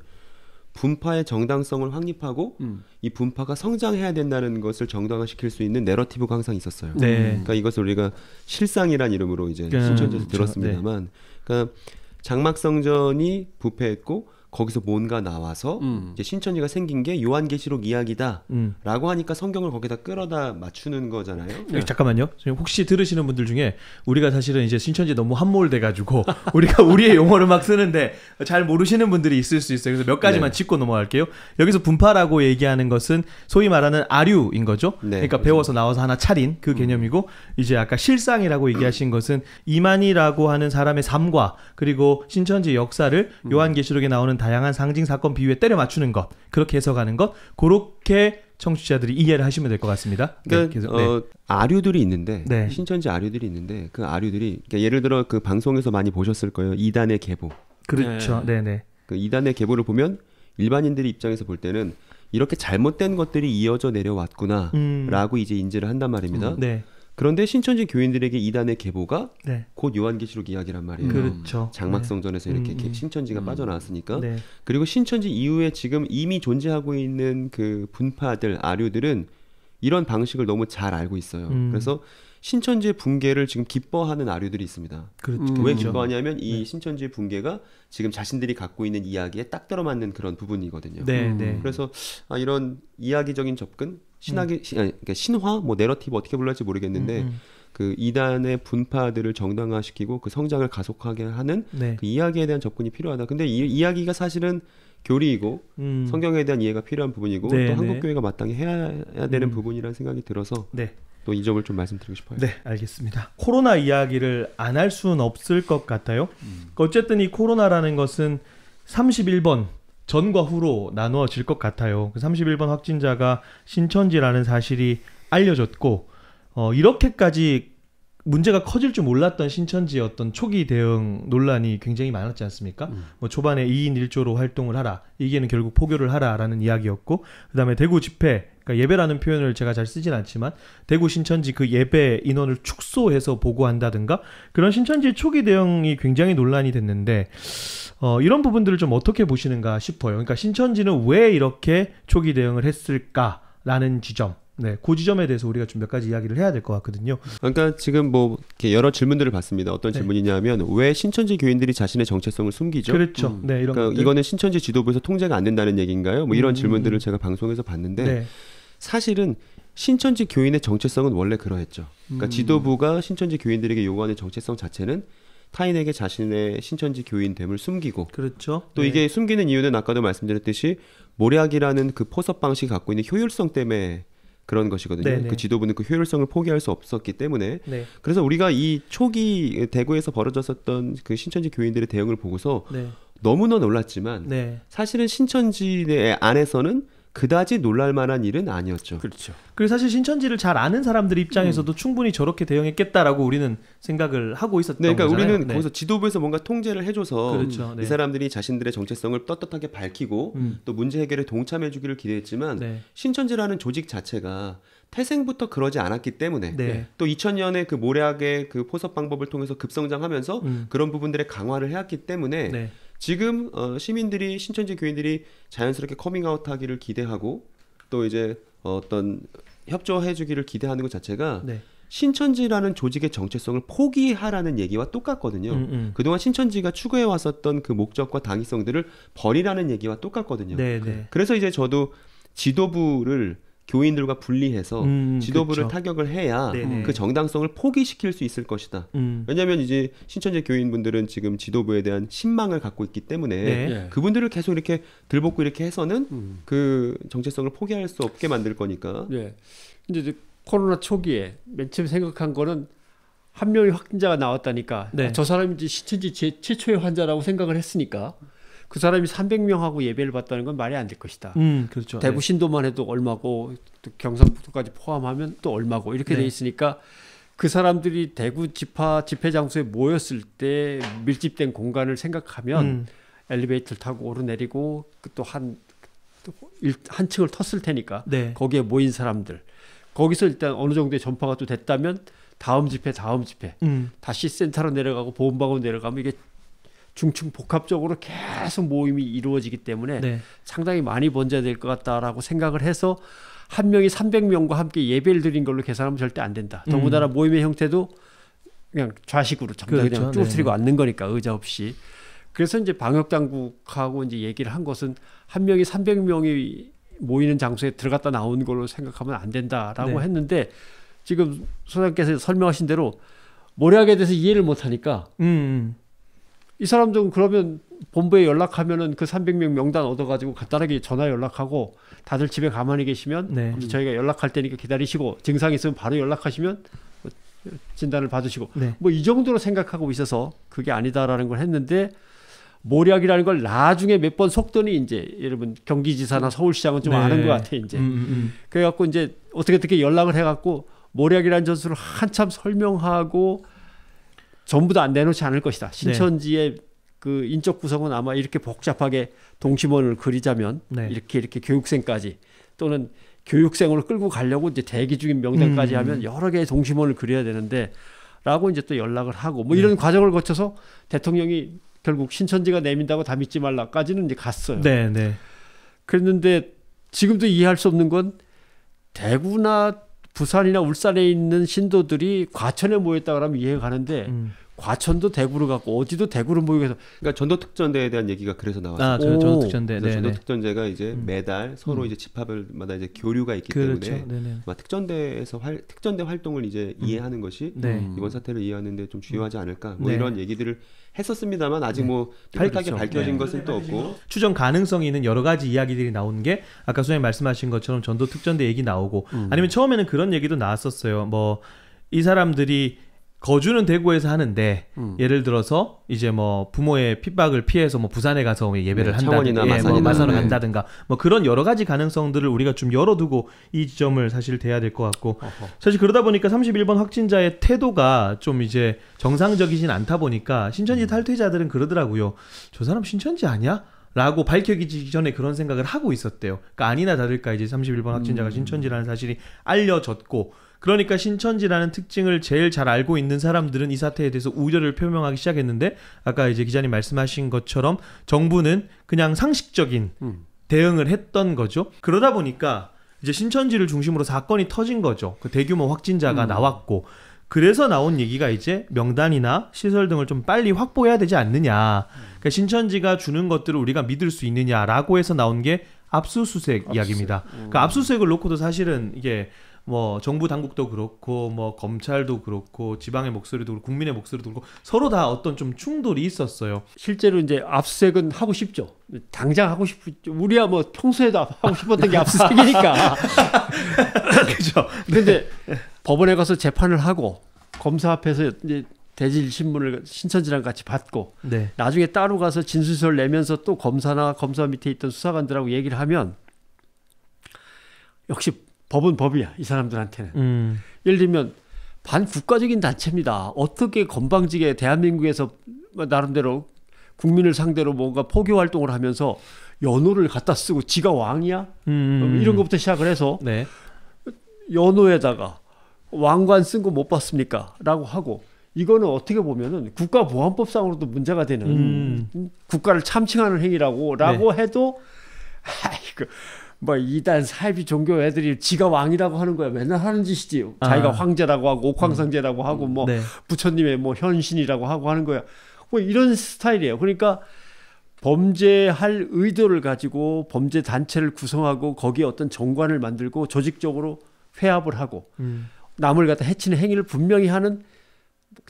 분파의 정당성을 확립하고 음. 이 분파가 성장해야 된다는 것을 정당화시킬 수 있는 내러티브가 항상 있었어요. 네. 그러니까 이것을 우리가 실상이란 이름으로 이제 그렇죠. 신천지에서 들었습니다만, 네. 그러니까 장막성전이 부패했고 거기서 뭔가 나와서 음. 이제 신천지가 생긴 게 요한계시록 이야기다라고 음. 하니까 성경을 거기다 끌어다 맞추는 거잖아요. 네. 잠깐만요. 혹시 들으시는 분들 중에 우리가 사실은 이제 신천지 너무 함몰돼 가지고 우리가 우리의 용어를 막 쓰는데 잘 모르시는 분들이 있을 수 있어요. 그래서 몇 가지만 네. 짚고 넘어갈게요. 여기서 분파라고 얘기하는 것은 소위 말하는 아류인 거죠. 네, 그러니까 그렇죠. 배워서 나와서 하나 차린 그 음. 개념이고 음. 이제 아까 실상이라고 얘기하신 것은 이만희라고 하는 사람의 삶과 그리고 신천지 역사를 음. 요한계시록에 나오는 다양한 상징 사건 비유에 때려 맞추는 것 그렇게 해석하는 것 그렇게 청취자들이 이해를 하시면 될 것 같습니다. 네, 그러니까 어, 네, 계속, 네. 어, 아류들이 있는데 네. 신천지 아류들이 있는데 그 아류들이 그러니까 예를 들어 그 방송에서 많이 보셨을 거예요. 이단의 계보. 그렇죠. 네, 네. 그 이단의 계보를 보면 일반인들의 입장에서 볼 때는 이렇게 잘못된 것들이 이어져 내려왔구나라고 음. 이제 인지를 한단 말입니다. 음, 네. 그런데 신천지 교인들에게 이단의 계보가 네. 곧 요한계시록 이야기란 말이에요. 그렇죠. 장막성전에서 네. 음, 이렇게 음, 신천지가 음. 빠져나왔으니까. 네. 그리고 신천지 이후에 지금 이미 존재하고 있는 그 분파들 아류들은 이런 방식을 너무 잘 알고 있어요. 음. 그래서 신천지의 붕괴를 지금 기뻐하는 아류들이 있습니다. 그렇죠. 음. 왜 그렇죠. 기뻐하냐면 이 네. 신천지의 붕괴가 지금 자신들이 갖고 있는 이야기에 딱 들어맞는 그런 부분이거든요. 네, 음. 네. 그래서 아, 이런 이야기적인 접근, 신학의 음. 시, 아니, 그러니까 신화, 뭐 내러티브 어떻게 불러할지 모르겠는데 음, 음. 그 이단의 분파들을 정당화시키고 그 성장을 가속하게 하는 네. 그 이야기에 대한 접근이 필요하다. 근데 이 이야기가 사실은 교리이고 음. 성경에 대한 이해가 필요한 부분이고 네, 또 한국 네. 교회가 마땅히 해야, 해야 되는 부분이라는 생각이 들어서 네. 또이 점을 좀 말씀드리고 싶어요. 네, 알겠습니다. 코로나 이야기를 안 할 수는 없을 것 같아요. 음. 어쨌든 이 코로나라는 것은 31번 전과 후로 나누어질 것 같아요. 그 31번 확진자가 신천지라는 사실이 알려졌고 어, 이렇게까지 문제가 커질 줄 몰랐던 신천지의 어떤 초기 대응 논란이 굉장히 많았지 않습니까? 음. 뭐 초반에 2인 1조로 활동을 하라. 이게는 결국 포교를 하라라는 이야기였고 그다음에 대구 집회 그러니까 예배라는 표현을 제가 잘 쓰진 않지만 대구 신천지 그 예배 인원을 축소해서 보고한다든가 그런 신천지 초기 대응이 굉장히 논란이 됐는데 어 이런 부분들을 좀 어떻게 보시는가 싶어요. 그러니까 신천지는 왜 이렇게 초기 대응을 했을까라는 지점 네, 그 지점에 대해서 우리가 좀몇 가지 이야기를 해야 될 것 같거든요. 그러니까 지금 뭐 이렇게 여러 질문들을 받습니다. 어떤 네. 질문이냐면 왜 신천지 교인들이 자신의 정체성을 숨기죠? 그렇죠. 음. 네, 이런 그러니까 이거는 신천지 지도부에서 통제가 안 된다는 얘기인가요? 뭐 이런 음. 질문들을 제가 방송에서 봤는데 네. 사실은 신천지 교인의 정체성은 원래 그러했죠. 그러니까 음. 지도부가 신천지 교인들에게 요구하는 정체성 자체는 타인에게 자신의 신천지 교인됨을 숨기고 그렇죠. 또 네. 이게 숨기는 이유는 아까도 말씀드렸듯이 모략이라는 그 포섭 방식이 갖고 있는 효율성 때문에 그런 것이거든요. 네네. 네. 그 지도부는 그 효율성을 포기할 수 없었기 때문에 네. 그래서 우리가 이 초기 대구에서 벌어졌었던 그 신천지 교인들의 대응을 보고서 네. 너무나 놀랐지만 네. 사실은 신천지의 안에서는 그다지 놀랄 만한 일은 아니었죠. 그렇죠. 그리고 사실 신천지를 잘 아는 사람들 입장에서도 음. 충분히 저렇게 대응했겠다라고 우리는 생각을 하고 있었던 네, 그러니까 거잖아요. 우리는 네. 거기서 지도부에서 뭔가 통제를 해줘서 그렇죠. 네. 이 사람들이 자신들의 정체성을 떳떳하게 밝히고 음. 또 문제 해결에 동참해주기를 기대했지만 네. 신천지라는 조직 자체가 태생부터 그러지 않았기 때문에 네. 또 2000년에 그모래의그 포섭 방법을 통해서 급성장하면서 음. 그런 부분들의 강화를 해왔기 때문에 네. 지금 어, 시민들이 신천지 교인들이 자연스럽게 커밍아웃하기를 기대하고 또 이제 어떤 협조해주기를 기대하는 것 자체가 네. 신천지라는 조직의 정체성을 포기하라는 얘기와 똑같거든요. 음, 음. 그동안 신천지가 추구해 왔었던 그 목적과 당위성들을 버리라는 얘기와 똑같거든요. 네, 네. 그래서 이제 저도 지도부를 교인들과 분리해서 음, 지도부를 그쵸. 타격을 해야 네네. 그 정당성을 포기시킬 수 있을 것이다. 음. 왜냐하면 이제 신천지 교인분들은 지금 지도부에 대한 신망을 갖고 있기 때문에 네. 예. 그분들을 계속 이렇게 들볶고 이렇게 해서는 음. 그 정체성을 포기할 수 없게 만들 거니까. 네. 근데 이제 코로나 초기에 맨 처음 생각한 거는 한 명의 확진자가 나왔다니까 네. 아, 저 사람이 신천지 제 최초의 환자라고 생각을 했으니까 그 사람이 300명하고 예배를 받다는 건 말이 안 될 것이다. 음, 그렇죠. 대구 네. 신도만 해도 얼마고 또 경상북도까지 포함하면 또 얼마고 이렇게 네. 돼 있으니까 그 사람들이 대구 집화 집회 장소에 모였을 때 밀집된 공간을 생각하면 음. 엘리베이터를 타고 오르내리고 그 또한한 층을 텄을 테니까 네. 거기에 모인 사람들 거기서 일단 어느 정도의 전파가 또 됐다면 다음 집회 다음 집회 음. 다시 센터로 내려가고 보험방으로 내려가면 이게 중층 복합적으로 계속 모임이 이루어지기 때문에 네. 상당히 많이 번제될 것 같다라고 생각을 해서 한 명이 300명과 함께 예배를 드린 걸로 계산하면 절대 안 된다. 음. 더군다나 모임의 형태도 그냥 좌식으로 전부 그렇죠. 그냥 쭈그리고 네. 앉는 거니까 의자 없이. 그래서 이제 방역 당국하고 이제 얘기를 한 것은 한 명이 300명이 모이는 장소에 들어갔다 나온 걸로 생각하면 안 된다라고 네. 했는데 지금 소장께서 설명하신 대로 모략에 대해서 이해를 못 하니까 음. 음. 이 사람들은 그러면 본부에 연락하면은 그 300명 명단 얻어가지고 간단하게 전화 연락하고 다들 집에 가만히 계시면 네. 저희가 연락할 테니까 기다리시고 증상 있으면 바로 연락하시면 뭐 진단을 받으시고 네. 뭐이 정도로 생각하고 있어서 그게 아니다라는 걸 했는데 모략이라는 걸 나중에 몇 번 속더니 이제 여러분 경기지사나 서울시장은 좀 네. 아는 것 같아 요 이제 음, 음, 음. 그래갖고 이제 어떻게 어떻게 연락을 해갖고 모략이라는 전술을 한참 설명하고 전부 다 내놓지 않을 것이다. 네. 신천지의 네. 그 인적 구성은 아마 이렇게 복잡하게 동심원을 그리자면 네. 이렇게 이렇게 교육생까지 또는 교육생으로 끌고 가려고 이제 대기 중인 명단까지 음. 하면 여러 개의 동심원을 그려야 되는데 라고 이제 또 연락을 하고 뭐 네. 이런 네. 과정을 거쳐서 대통령이 결국 신천지가 내민다고 다 믿지 말라까지는 이제 갔어요. 네, 네. 그랬는데 지금도 이해할 수 없는 건 대구나 부산이나 울산에 있는 신도들이 과천에 모였다 그러면 이해가 가는데 음. 과천도 대구로 갔고 어디도 대구로 모이고 해서 그러니까 전도특전대에 대한 얘기가 그래서 나왔어요. 아, 전도특전대. 전도특전제가 이제 음. 매달 서로 음. 이제 집합을마다 이제 교류가 있기 그렇죠. 때문에 네 특전대에서 활, 특전대 활동을 이제 음. 이해하는 것이 네. 이번 사태를 이해하는데 좀 중요하지 않을까 뭐 네. 이런 얘기들을 했었습니다만 아직 네. 뭐밝하게 네. 그렇죠. 밝혀진 네. 것은 또 없고 추정 가능성이 있는 여러 가지 이야기들이 나오는게 아까 선생님 말씀하신 것처럼 전도특전대 얘기 나오고 음. 아니면 처음에는 그런 얘기도 나왔었어요. 뭐 이 사람들이 거주는 대구에서 하는데 음. 예를 들어서 이제 뭐 부모의 핍박을 피해서 뭐 부산에 가서 예배를 네, 한다든가 예, 뭐 마산을 네. 간다든가 뭐 그런 여러 가지 가능성들을 우리가 좀 열어두고 이 지점을 사실 돼야 될 것 같고 어허. 사실 그러다 보니까 31번 확진자의 태도가 좀 이제 정상적이진 않다 보니까 신천지 음. 탈퇴자들은 그러더라고요. 저 사람 신천지 아니야? 라고 밝혀지기 전에 그런 생각을 하고 있었대요. 그러니까 아니나 다를까 이제 31번 확진자가 음. 신천지라는 사실이 알려졌고 그러니까 신천지라는 특징을 제일 잘 알고 있는 사람들은 이 사태에 대해서 우려를 표명하기 시작했는데 아까 이제 기자님 말씀하신 것처럼 정부는 그냥 상식적인 음. 대응을 했던 거죠. 그러다 보니까 이제 신천지를 중심으로 사건이 터진 거죠. 그 대규모 확진자가 음. 나왔고 그래서 나온 얘기가 이제 명단이나 시설 등을 좀 빨리 확보해야 되지 않느냐. 그러니까 신천지가 주는 것들을 우리가 믿을 수 있느냐라고 해서 나온 게 압수수색, 압수수색. 이야기입니다. 음. 그 압수수색을 놓고도 사실은 이게 뭐 정부 당국도 그렇고 뭐 검찰도 그렇고 지방의 목소리도 그렇고 국민의 목소리도 그렇고 서로 다 어떤 좀 충돌이 있었어요. 실제로 이제 압수색은 하고 싶죠. 당장 하고 싶죠. 우리야 뭐 평소에도 하고 싶었던 게 압수색이니까. 그죠. 렇그런데 네. 법원에 가서 재판을 하고 검사 앞에서 이제 대질 신문을 신천지랑 같이 받고 네. 나중에 따로 가서 진술서를 내면서 또 검사나 검사 밑에 있던 수사관들하고 얘기를 하면 역시 법은 법이야 이 사람들한테는. 음. 예를 들면 반국가적인 단체입니다. 어떻게 건방지게 대한민국에서 뭐 나름대로 국민을 상대로 뭔가 포교 활동을 하면서 연호를 갖다 쓰고 지가 왕이야 음. 음, 뭐 음. 이런 것부터 시작을 해서 네. 연호에다가 왕관 쓴 거 못 봤습니까?라고 하고 이거는 어떻게 보면은 국가보안법상으로도 문제가 되는 음. 국가를 참칭하는 행위라고라고 네. 해도 아이고 뭐 이단 사이비 종교 애들이 지가 왕이라고 하는 거야. 맨날 하는 짓이지요. 자기가 아. 황제라고 하고 옥황상제라고 음. 하고 뭐 네. 부처님의 뭐 현신이라고 하고 하는 거야. 뭐 이런 스타일이에요. 그러니까 범죄할 의도를 가지고 범죄 단체를 구성하고 거기에 어떤 정관을 만들고 조직적으로 회합을 하고 음. 남을 갖다 해치는 행위를 분명히 하는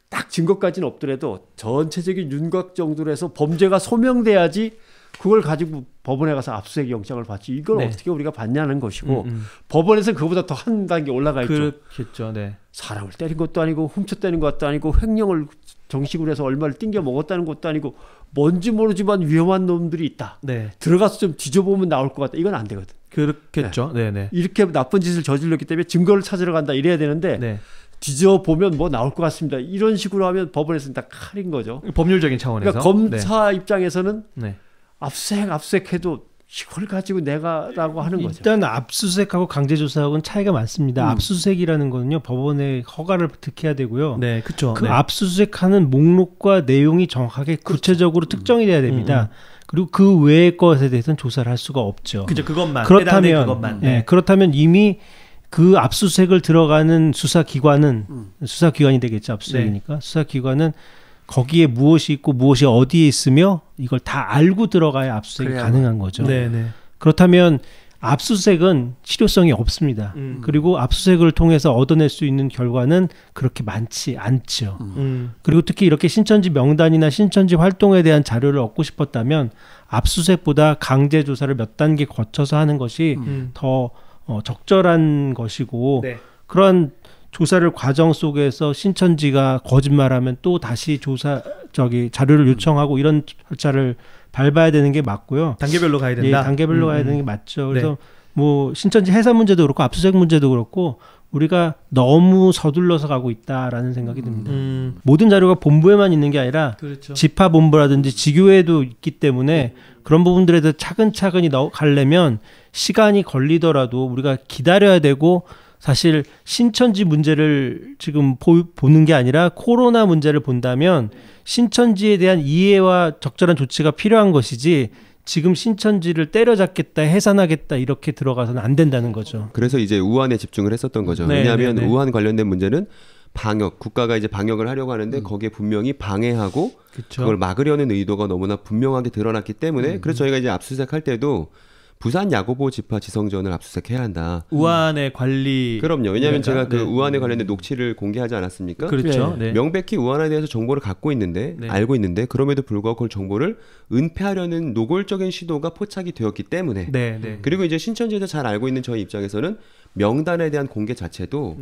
딱 증거까지는 없더라도 전체적인 윤곽 정도로 해서 범죄가 소명돼야지 그걸 가지고 법원에 가서 압수수색 영장을 받지 이걸 네. 어떻게 우리가 받냐는 것이고 음, 음. 법원에서 는 그보다 더 한 단계 올라가 있죠. 그렇겠죠. 네. 사람을 때린 것도 아니고 훔쳤다는 것도 아니고 횡령을 정식으로 해서 얼마를 띵겨 먹었다는 것도 아니고 뭔지 모르지만 위험한 놈들이 있다. 네. 들어가서 좀 뒤져보면 나올 것 같다. 이건 안 되거든. 그렇겠죠. 네. 네. 네 이렇게 나쁜 짓을 저질렀기 때문에 증거를 찾으러 간다 이래야 되는데 네. 뒤져보면 뭐 나올 것 같습니다. 이런 식으로 하면 법원에서는 다 칼인 거죠. 법률적인 차원에서. 그러니까 검사 네. 입장에서는 네. 압수색 압수색해도 이걸 가지고 내가라고 하는 거죠. 일단 압수색하고 강제조사하고는 차이가 많습니다. 음. 압수색이라는 거는요 법원의 허가를 득해야 되고요. 네, 그렇죠. 그 네. 압수색하는 목록과 내용이 정확하게 그렇죠. 구체적으로 특정이 돼야 됩니다. 음, 음. 그리고 그 외의 것에 대해서는 조사를 할 수가 없죠. 그죠, 그것만. 그 그렇다면, 그것만. 네. 네, 그렇다면 이미 그압수색을 들어가는 수사기관은 음. 수사기관이 되겠죠. 압수색이니까 네. 수사기관은 거기에 무엇이 있고 무엇이 어디에 있으며 이걸 다 알고 들어가야 압수수색이 그래요. 가능한 거죠. 네네. 네. 그렇다면 압수수색은 실효성이 없습니다. 음. 그리고 압수수색을 통해서 얻어낼 수 있는 결과는 그렇게 많지 않죠. 음. 음. 그리고 특히 이렇게 신천지 명단이나 신천지 활동에 대한 자료를 얻고 싶었다면 압수수색보다 강제 조사를 몇 단계 거쳐서 하는 것이 음. 더 어, 적절한 것이고 네. 그런 조사를 과정 속에서 신천지가 거짓말하면 또 다시 조사 저기 자료를 요청하고 이런 절차를 밟아야 되는 게 맞고요. 단계별로 가야 된다. 예, 단계별로 음. 가야 음. 되는 게 맞죠. 네. 그래서 네. 뭐 신천지 해산 문제도 그렇고 압수수색 문제도 그렇고 우리가 너무 서둘러서 가고 있다라는 생각이 음, 듭니다. 음. 모든 자료가 본부에만 있는 게 아니라 그렇죠. 지파 본부라든지 지교에도 있기 때문에 네. 그런 부분들에 대해서 차근차근히 넣어 가려면 시간이 걸리더라도 우리가 기다려야 되고 사실 신천지 문제를 지금 보, 보는 게 아니라 코로나 문제를 본다면 신천지에 대한 이해와 적절한 조치가 필요한 것이지 지금 신천지를 때려잡겠다, 해산하겠다 이렇게 들어가서는 안 된다는 거죠. 그래서 이제 우한에 집중을 했었던 거죠. 네, 왜냐하면 네, 네. 우한 관련된 문제는 방역, 국가가 이제 방역을 하려고 하는데 음. 거기에 분명히 방해하고 그쵸. 그걸 막으려는 의도가 너무나 분명하게 드러났기 때문에 음. 그래서 음. 저희가 이제 압수수색할 때도 부산 야구보 집화 지성전을 압수수색해야 한다. 우한의 관리. 그럼요. 왜냐하면 네. 제가 그 네. 우한에 관련된 녹취를 공개하지 않았습니까? 그렇죠. 네. 네. 명백히 우한에 대해서 정보를 갖고 있는데 네. 알고 있는데 그럼에도 불구하고 그 정보를 은폐하려는 노골적인 시도가 포착이 되었기 때문에. 네, 그리고 이제 신천지에서 잘 알고 있는 저희 입장에서는 명단에 대한 공개 자체도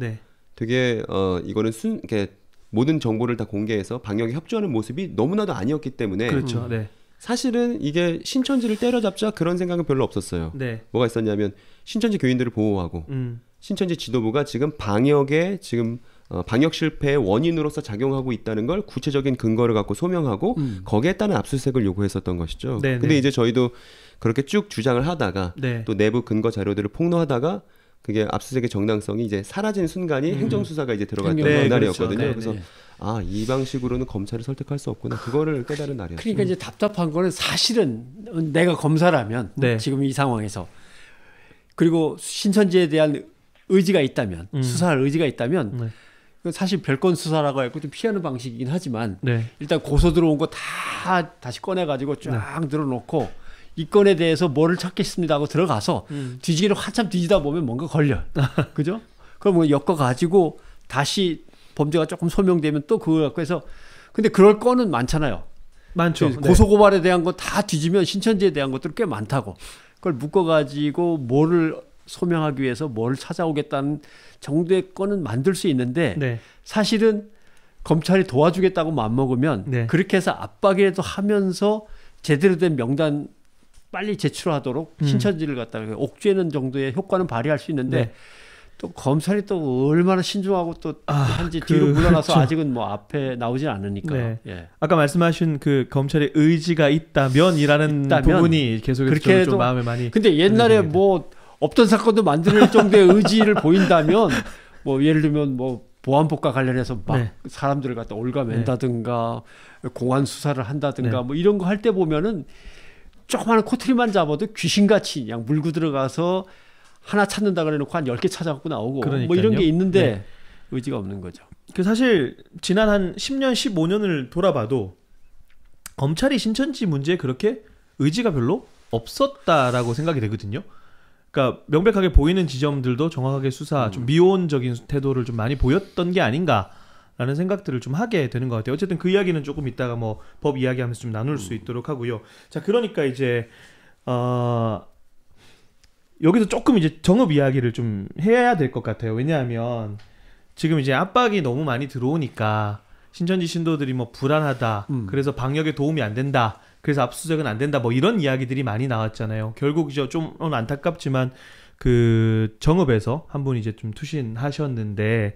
되게 어 이거는 순 이렇게 모든 정보를 다 공개해서 방역에 협조하는 모습이 너무나도 아니었기 때문에. 그렇죠. 음. 네. 사실은 이게 신천지를 때려잡자 그런 생각은 별로 없었어요. 네. 뭐가 있었냐면 신천지 교인들을 보호하고 음. 신천지 지도부가 지금 방역에 지금 어, 방역 실패의 원인으로서 작용하고 있다는 걸 구체적인 근거를 갖고 소명하고 음. 거기에 따른 압수수색을 요구했었던 것이죠. 네네. 근데 네. 이제 저희도 그렇게 쭉 주장을 하다가 네. 또 내부 근거 자료들을 폭로하다가 그게 압수수색의 정당성이 이제 사라진 순간이 음. 행정수사가 이제 들어갔던 네, 그렇죠. 날이었거든요. 그렇죠. 그래서 네. 아, 이 방식으로는 검사를 설득할 수 없구나. 그거를 아, 깨달은 날이었죠. 그러니까 이제 음. 답답한 거는 사실은 내가 검사라면 네. 지금 이 상황에서 그리고 신천지에 대한 의지가 있다면 음. 수사할 의지가 있다면 네. 사실 별건 수사라고 해고 좀 피하는 방식이긴 하지만 네. 일단 고소 들어온 거 다 다시 꺼내 가지고 쫙 네. 늘어놓고 이 건에 대해서 뭐를 찾겠습니다 하고 들어가서 음. 뒤지기를 한참 뒤지다 보면 뭔가 걸려 그죠? 그럼 뭐 엮어 가지고 다시 범죄가 조금 소명되면 또 그걸 갖고 해서 근데 그럴 거는 많잖아요. 많죠. 그 네. 고소고발에 대한 거 다 뒤지면 신천지에 대한 것들 꽤 많다고. 그걸 묶어가지고 뭐를 소명하기 위해서 뭘 찾아오겠다는 정도의 거는 만들 수 있는데 네. 사실은 검찰이 도와주겠다고 마음 먹으면 네. 그렇게 해서 압박이라도 하면서 제대로 된 명단 빨리 제출하도록 음. 신천지를 갖다가 옥죄는 정도의 효과는 발휘할 수 있는데 네. 또 검찰이 또 얼마나 신중하고 또 아, 한지 그, 뒤로 물러나서 그렇죠. 아직은 뭐 앞에 나오지 않으니까. 네. 예. 아까 말씀하신 그 검찰의 의지가 있다면이라는 있다면, 부분이 계속해서 그렇게 좀 마음에 많이. 근데 옛날에 뭐 없던 사건도 만들 정도의 의지를 보인다면 뭐 예를 들면 뭐 보안법과 관련해서 막 네. 사람들을 갖다 올가맨다든가 네. 공안 수사를 한다든가 네. 뭐 이런 거 할 때 보면은 조그마한 코트리만 잡아도 귀신같이 그냥 물고 들어가서 하나 찾는다 그래놓고 한열개 찾아갖고 나오고 그러니까요. 뭐 이런 게 있는데 네. 의지가 없는 거죠. 그 사실 지난 한 10년, 15년을 돌아봐도 검찰이 신천지 문제에 그렇게 의지가 별로 없었다라고 생각이 되거든요. 그러니까 명백하게 보이는 지점들도 정확하게 수사, 음. 좀 미온적인 태도를 좀 많이 보였던 게 아닌가. 라는 생각들을 좀 하게 되는 것 같아요. 어쨌든 그 이야기는 조금 이따가 뭐 법 이야기하면서 좀 나눌 음. 수 있도록 하고요. 자, 그러니까 이제 어, 여기서 조금 이제 정업 이야기를 좀 해야 될 것 같아요. 왜냐하면 지금 이제 압박이 너무 많이 들어오니까 신천지 신도들이 뭐 불안하다. 음. 그래서 방역에 도움이 안 된다. 그래서 압수수색은 안 된다. 뭐 이런 이야기들이 많이 나왔잖아요. 결국 이제 좀 안타깝지만 그 정읍에서 한 분 이제 이좀 투신하셨는데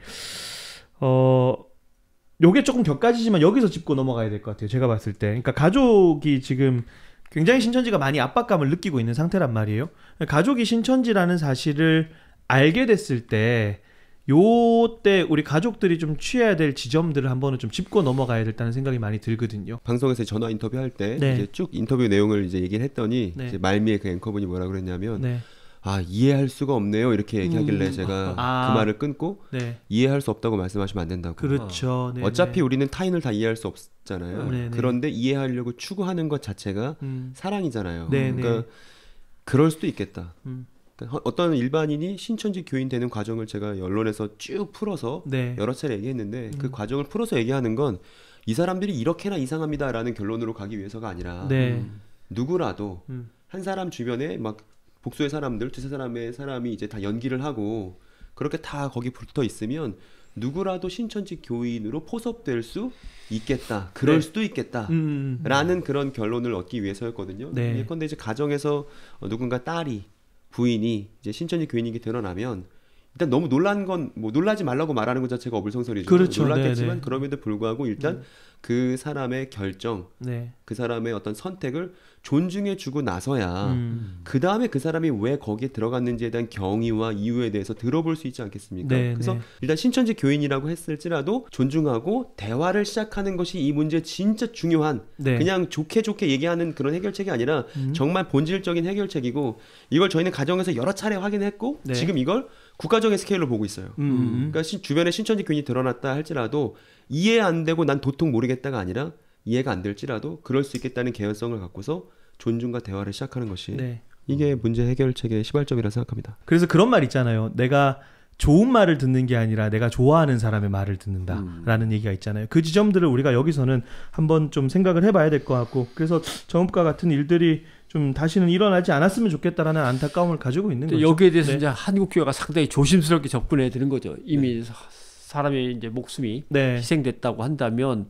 어 요게 조금 격까지지만 여기서 짚고 넘어가야 될 것 같아요. 제가 봤을 때. 그러니까 가족이 지금 굉장히 신천지가 많이 압박감을 느끼고 있는 상태란 말이에요. 가족이 신천지라는 사실을 알게 됐을 때 요때 우리 가족들이 좀 취해야 될 지점들을 한번은 좀 짚고 넘어가야 될다는 생각이 많이 들거든요. 방송에서 전화 인터뷰 할때 네. 쭉 인터뷰 내용을 이제 얘기를 했더니 네. 이제 말미에 그 앵커분이 뭐라 고 그랬냐면 네. 아 이해할 수가 없네요 이렇게 얘기하길래 음. 제가 아. 그 말을 끊고 네. 이해할 수 없다고 말씀하시면 안 된다고 그렇죠 네 어차피 네. 우리는 타인을 다 이해할 수 없잖아요 네, 네 그런데 이해하려고 추구하는 것 자체가 음. 사랑이잖아요 네, 네. 그러니까 그럴 수도 있겠다 음. 그러니까 어떤 일반인이 신천지 교인 되는 과정을 제가 언론에서 쭉 풀어서 네. 여러 차례 얘기했는데 그 음. 과정을 풀어서 얘기하는 건 이 사람들이 이렇게나 이상합니다라는 결론으로 가기 위해서가 아니라 네. 음. 누구라도 음. 한 사람 주변에 막 복수의 사람들 두세 사람의 사람이 이제 다 연기를 하고 그렇게 다 거기 붙어 있으면 누구라도 신천지 교인으로 포섭될 수 있겠다. 그럴 네. 수도 있겠다. 라는 음, 음, 음. 그런 결론을 얻기 위해서였거든요. 네. 예컨대 이제 가정에서 누군가 딸이 부인이 이제 신천지 교인이 드러나면 일단 너무 놀란 건 뭐 놀라지 말라고 말하는 것 자체가 어불성설이죠. 그렇죠. 놀랐겠지만 네네. 네. 그럼에도 불구하고 일단 음. 그 사람의 결정, 네. 그 사람의 어떤 선택을 존중해주고 나서야 음. 그 다음에 그 사람이 왜 거기에 들어갔는지에 대한 경위와 이유에 대해서 들어볼 수 있지 않겠습니까? 네네. 그래서 네. 일단 신천지 교인이라고 했을지라도 존중하고 대화를 시작하는 것이 이 문제 진짜 중요한 네. 그냥 좋게 좋게 얘기하는 그런 해결책이 아니라 음. 정말 본질적인 해결책이고 이걸 저희는 가정에서 여러 차례 확인했고 네. 지금 이걸 국가적인 스케일로 보고 있어요. 음. 그러니까 신, 주변에 신천지 균이 드러났다 할지라도 이해 안 되고 난 도통 모르겠다가 아니라 이해가 안 될지라도 그럴 수 있겠다는 개연성을 갖고서 존중과 대화를 시작하는 것이 네. 이게 문제 해결책의 시발점이라 생각합니다. 그래서 그런 말 있잖아요. 내가 좋은 말을 듣는 게 아니라 내가 좋아하는 사람의 말을 듣는다라는 음. 얘기가 있잖아요. 그 지점들을 우리가 여기서는 한번 좀 생각을 해봐야 될 것 같고 그래서 정읍과 같은 일들이 좀 다시는 일어나지 않았으면 좋겠다라는 안타까움을 가지고 있는 거죠. 여기에 대해서 네. 이제 한국 교회가 상당히 조심스럽게 접근해야 되는 거죠. 이미 네. 사람의 이제 목숨이 네. 희생됐다고 한다면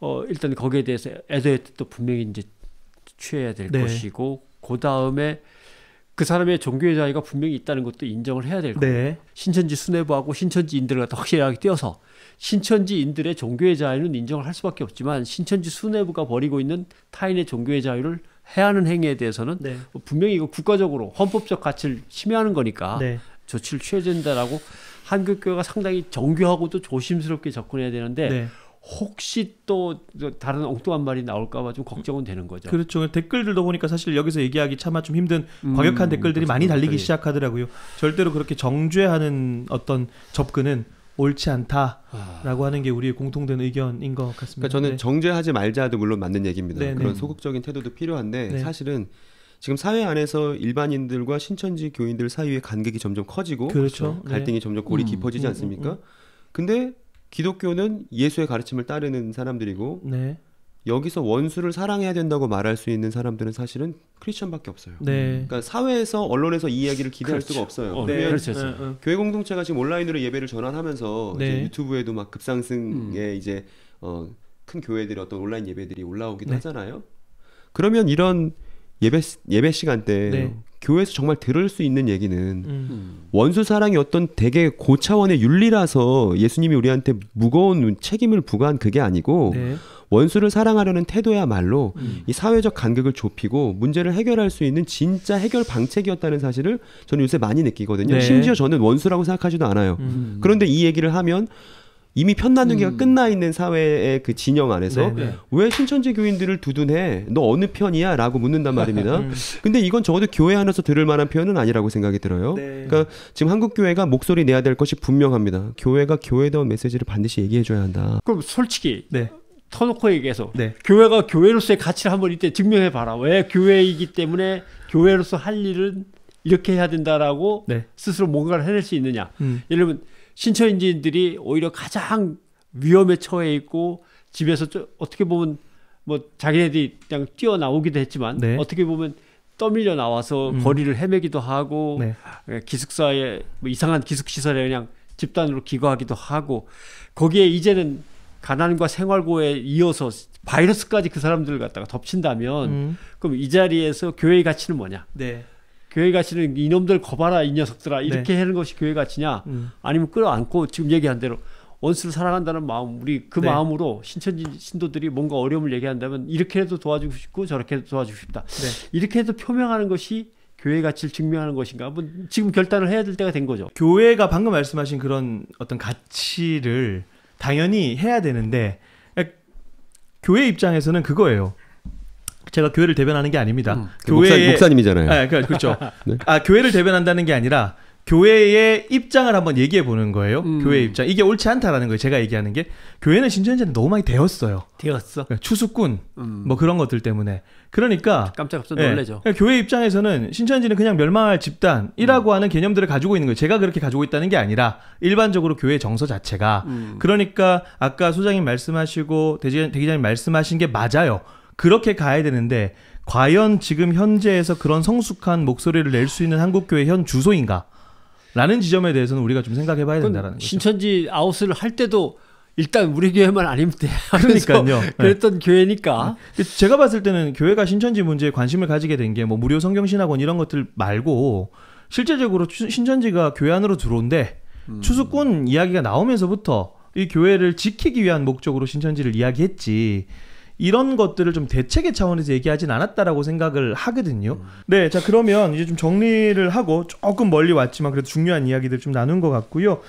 어 일단 거기에 대해서 애도의 뜻도 분명히 이제 취해야 될 네. 것이고 그 다음에 그 사람의 종교의 자유가 분명히 있다는 것도 인정을 해야 될 거고 네. 신천지 수뇌부하고 신천지인들을 갖다 확실하게 떼어서 신천지인들의 종교의 자유는 인정을 할 수밖에 없지만 신천지 수뇌부가 버리고 있는 타인의 종교의 자유를 해야 하는 행위에 대해서는 네. 뭐 분명히 이거 국가적으로 헌법적 가치를 침해하는 거니까 네. 조치를 취해야 된다라고 한국교회가 상당히 정교하고도 조심스럽게 접근해야 되는데 네. 혹시 또 다른 엉뚱한 말이 나올까봐 좀 걱정은 음, 되는 거죠. 그렇죠. 댓글들도 보니까 사실 여기서 얘기하기 참마좀 힘든 음, 과격한 음, 댓글들이 그렇죠. 많이 달리기 네. 시작하더라고요. 절대로 그렇게 정죄하는 어떤 접근은 옳지 않다라고 아... 하는 게 우리의 공통된 의견인 것 같습니다. 그러니까 저는 네. 정죄하지 말자도 물론 맞는 얘기입니다. 네네. 네. 그런 소극적인 태도도 필요한데 네. 사실은 지금 사회 안에서 일반인들과 신천지 교인들 사이의 간격이 점점 커지고 그렇죠. 그렇죠. 갈등이 네. 점점 골이 음, 깊어지지 음, 않습니까? 음, 음, 근데 기독교는 예수의 가르침을 따르는 사람들이고 네. 여기서 원수를 사랑해야 된다고 말할 수 있는 사람들은 사실은 크리스천밖에 없어요. 네. 그러니까 사회에서 언론에서 이 이야기를 기대할 그렇죠. 수가 없어요. 어, 네. 네 그렇죠. 그렇죠. 어, 어. 교회 공동체가 지금 온라인으로 예배를 전환하면서 네. 유튜브에도 막 급상승에 음. 이제 어, 큰 교회들의 어떤 온라인 예배들이 올라오기도 네. 하잖아요. 그러면 이런 예배 예배 시간 때 네. 교회에서 정말 들을 수 있는 얘기는 음. 음. 원수 사랑이 어떤 되게 고차원의 윤리라서 예수님이 우리한테 무거운 책임을 부과한 그게 아니고 네. 원수를 사랑하려는 태도야말로 음. 이 사회적 간극을 좁히고 문제를 해결할 수 있는 진짜 해결 방책이었다는 사실을 저는 요새 많이 느끼거든요. 네. 심지어 저는 원수라고 생각하지도 않아요. 음. 그런데 이 얘기를 하면 이미 편나누기가 음. 끝나 있는 사회의 그 진영 안에서 네네. 네. 왜 신천지 교인들을 두둔해? 너 어느 편이야? 라고 묻는단 말입니다. 음. 근데 이건 적어도 교회 안에서 들을 만한 표현은 아니라고 생각이 들어요. 네. 그러니까 지금 한국 교회가 목소리 내야 될 것이 분명합니다. 교회가 교회다운 메시지를 반드시 얘기해 줘야 한다. 그럼 솔직히 네. 터놓고 얘기해서 네. 교회가 교회로서의 가치를 한번 이때 증명해 봐라. 왜 교회이기 때문에 교회로서 할 일은 이렇게 해야 된다라고 네. 스스로 뭔가를 해낼 수 있느냐. 음. 예를 들면 신천지인들이 오히려 가장 위험에 처해 있고 집에서 어떻게 보면 뭐 자기네들이 그냥 뛰어나오기도 했지만 네. 어떻게 보면 떠밀려 나와서 음. 거리를 헤매기도 하고 네. 예, 기숙사에 뭐 이상한 기숙시설에 그냥 집단으로 기거하기도 하고 거기에 이제는 가난과 생활고에 이어서 바이러스까지 그 사람들을 갖다가 덮친다면 음. 그럼 이 자리에서 교회의 가치는 뭐냐? 네. 교회 가치는 이놈들 거봐라 이 녀석들아 네. 이렇게 네. 하는 것이 교회 가치냐 음. 아니면 끌어안고 지금 얘기한 대로 원수를 사랑한다는 마음 우리 그 네. 마음으로 신천지 신도들이 뭔가 어려움을 얘기한다면 이렇게해도 도와주고 싶고 저렇게라도 도와주고 싶다 네. 이렇게 해서 표명하는 것이 교회 가치를 증명하는 것인가 뭐 지금 결단을 해야 될 때가 된 거죠 교회가 방금 말씀하신 그런 어떤 가치를 당연히 해야 되는데 그러니까 교회 입장에서는 그거예요 제가 교회를 대변하는 게 아닙니다. 음. 그 교회 목사, 님이잖아요 네, 예, 그, 그렇죠. 네? 아 교회를 대변한다는 게 아니라 교회의 입장을 한번 얘기해 보는 거예요. 음. 교회 입장 이게 옳지 않다라는 거예요. 제가 얘기하는 게 교회는 신천지한 너무 많이 되었어요. 되었어. 예, 추수꾼 음. 뭐 그런 것들 때문에 그러니까 깜짝 예, 놀래죠. 예, 교회 입장에서는 신천지는 그냥 멸망할 집단이라고 음. 하는 개념들을 가지고 있는 거예요. 제가 그렇게 가지고 있다는 게 아니라 일반적으로 교회 정서 자체가 음. 그러니까 아까 소장님 말씀하시고 대기자님 말씀하신 게 맞아요. 그렇게 가야 되는데 과연 지금 현재에서 그런 성숙한 목소리를 낼 수 있는 한국교회 현 주소인가? 라는 지점에 대해서는 우리가 좀 생각해 봐야 된다라는 거죠. 신천지 아웃을 할 때도 일단 우리 교회만 아니면 돼. 그러니까요. 그랬던 네. 교회니까. 네. 제가 봤을 때는 교회가 신천지 문제에 관심을 가지게 된 게 뭐 무료 성경신학원 이런 것들 말고 실제적으로 신천지가 교회 안으로 들어온데 음. 추수꾼 이야기가 나오면서부터 이 교회를 지키기 위한 목적으로 신천지를 이야기했지. 이런 것들을 좀 대책의 차원에서 얘기하진 않았다라고 생각을 하거든요. 네, 자 그러면 이제 좀 정리를 하고 조금 멀리 왔지만 그래도 중요한 이야기들 좀 나눈 것 같고요.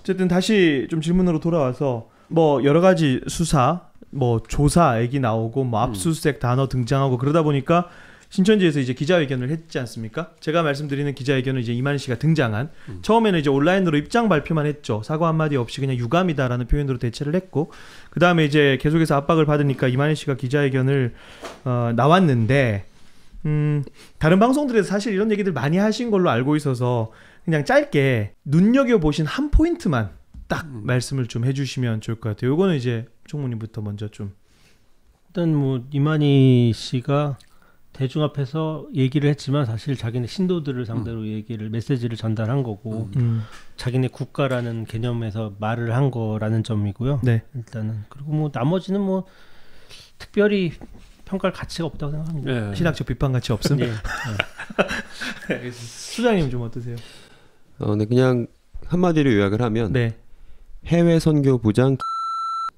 어쨌든 다시 좀 질문으로 돌아와서 뭐 여러 가지 수사, 뭐 조사 얘기 나오고 뭐 압수수색 단어 등장하고 그러다 보니까 신천지에서 이제 기자회견을 했지 않습니까? 제가 말씀드리는 기자회견은 이제 이만희 씨가 등장한 음. 처음에는 이제 온라인으로 입장 발표만 했죠. 사과 한마디 없이 그냥 유감이다라는 표현으로 대체를 했고 그 다음에 이제 계속해서 압박을 받으니까 이만희 씨가 기자회견을 어, 나왔는데 음, 다른 방송들에서 사실 이런 얘기들 많이 하신 걸로 알고 있어서 그냥 짧게 눈여겨 보신 한 포인트만 딱 음. 말씀을 좀 해주시면 좋을 것 같아요. 요거는 이제 총무님부터 먼저 좀 일단 뭐 이만희 씨가 대중 앞에서 얘기를 했지만 사실 자기네 신도들을 상대로 음. 얘기를 메시지를 전달한 거고 음. 음. 자기네 국가라는 개념에서 말을 한 거라는 점이고요. 네. 일단은 그리고 뭐 나머지는 뭐 특별히 평가할 가치가 없다고 생각합니다. 네. 신학적 비판 가치 없음. 네. 네. 수장님 좀 어떠세요? 어, 네, 그냥 한마디로 요약을 하면 네. 해외 선교 부장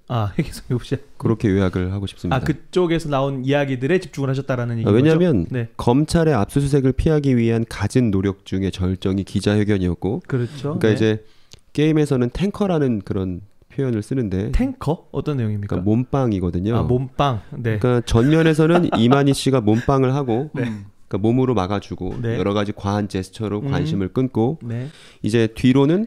아, 해계성 요시 그렇게 요약을 하고 싶습니다. 아, 그쪽에서 나온 이야기들에 집중을 하셨다라는 얘기죠. 아, 왜냐하면 네. 검찰의 압수수색을 피하기 위한 가진 노력 중에 절정이 기자회견이었고, 그렇죠. 그러니까 네. 이제 게임에서는 탱커라는 그런 표현을 쓰는데 탱커 어떤 내용입니까? 그러니까 몸빵이거든요. 아, 몸빵. 네. 그러니까 전면에서는 이만희 씨가 몸빵을 하고. 네. 그러니까 몸으로 막아주고 네. 여러 가지 과한 제스처로 음. 관심을 음. 끊고 네. 이제 뒤로는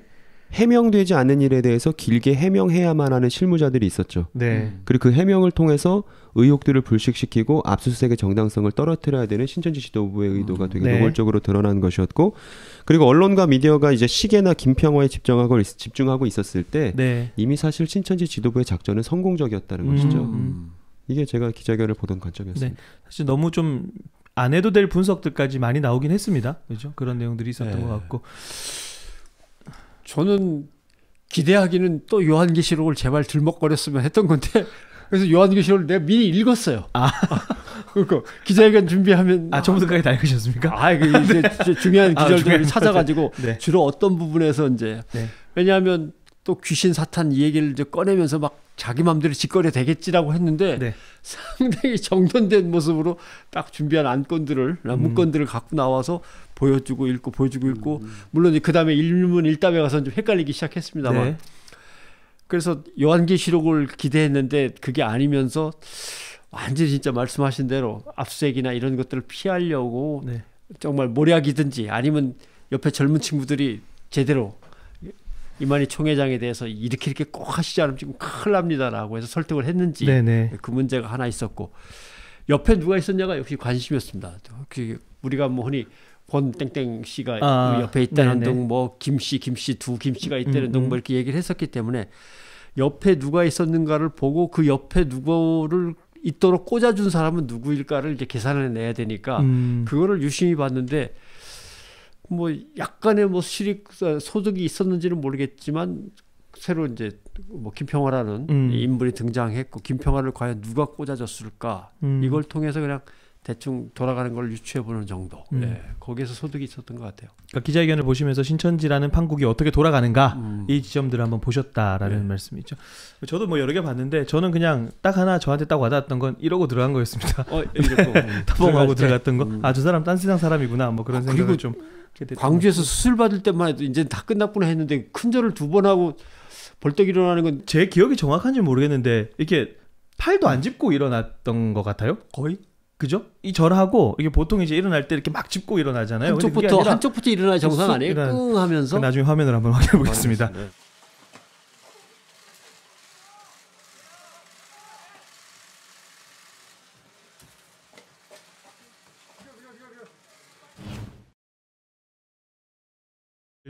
해명되지 않은 일에 대해서 길게 해명해야만 하는 실무자들이 있었죠. 네. 음. 그리고 그 해명을 통해서 의혹들을 불식시키고 압수수색의 정당성을 떨어뜨려야 되는 신천지 지도부의 음. 의도가 되게 네. 노골적으로 드러난 것이었고, 그리고 언론과 미디어가 이제 시계나 김평화에 집중하고 집중하고 있었을 때 네. 이미 사실 신천지 지도부의 작전은 성공적이었다는 음. 것이죠. 음. 이게 제가 기자회을 보던 관점이었습니다. 네. 사실 너무 좀 안 해도 될 분석들까지 많이 나오긴 했습니다. 그죠 그런 내용들이 있었던 네. 것 같고. 저는 기대하기는 또 요한계시록을 제발 들먹거렸으면 했던 건데 그래서 요한계시록을 내가 미리 읽었어요. 아. 그러니까 기자회견 준비하면 아전부터까지다 읽으셨습니까? 아 이게 이제 네. 중요한 기절들을 아, 찾아가지고 네. 주로 어떤 부분에서 이제 네. 왜냐하면 또 귀신 사탄 이 얘기를 이제 꺼내면서 막 자기 마음대로 직거래 되겠지라고 했는데 네. 상당히 정돈된 모습으로 딱 준비한 안건들을 음. 문건들을 갖고 나와서 보여주고 읽고 보여주고 읽고 음. 물론 그 다음에 일문 일답에 가서 좀 헷갈리기 시작했습니다만 네. 그래서 요한계시록을 기대했는데 그게 아니면서 완전히 진짜 말씀하신 대로 압수색이나 이런 것들을 피하려고 네. 정말 모략이든지 아니면 옆에 젊은 친구들이 제대로 이만희 총회장에 대해서 이렇게 이렇게 꼭 하시지 않으면 지금 큰일 납니다라고 해서 설득을 했는지 네네. 그 문제가 하나 있었고 옆에 누가 있었냐가 역시 관심이었습니다. 그 우리가 뭐 흔히 권 땡땡 씨가 아, 그 옆에 있다는 등뭐 김씨 김씨 두 김씨가 있다는 음, 등뭐 음. 이렇게 얘기를 했었기 때문에 옆에 누가 있었는가를 보고 그 옆에 누구를 있도록 꽂아준 사람은 누구일까를 이제 계산을 내야 되니까 음. 그거를 유심히 봤는데 뭐 약간의 뭐 실익 소득이 있었는지는 모르겠지만 새로 이제 뭐 김평화라는 음. 인물이 등장했고 김평화를 과연 누가 꽂아줬을까 음. 이걸 통해서 그냥 대충 돌아가는 걸 유추해 보는 정도. 음. 네, 거기에서 소득이 있었던 것 같아요. 그러니까 기자회견을 보시면서 신천지라는 판국이 어떻게 돌아가는가 음. 이 지점들을 한번 보셨다라는 네. 말씀이죠. 저도 뭐 여러 개 봤는데 저는 그냥 딱 하나 저한테 딱 와닿았던 건 이러고 들어간 거였습니다. 어, 타봉하고 네, 음. 들어갔던 거. 음. 아저 사람 딴 세상 사람이구나. 뭐 그런 아, 생각을 좀. 광주에서 수술 받을 때만 해도 이제 다 끝났구나 했는데 큰절을 두 번 하고 벌떡 일어나는 건 제 기억이 정확한지 모르겠는데 이렇게 팔도 안 짚고 일어났던 것 같아요. 거의 그죠? 이 절하고 이게 보통 이제 일어날 때 이렇게 막 짚고 일어나잖아요. 한쪽부터 한쪽부터 일어날 그 정상 아니에요? 끙 하면서 그 나중에 화면을 한번 확인해 보겠습니다.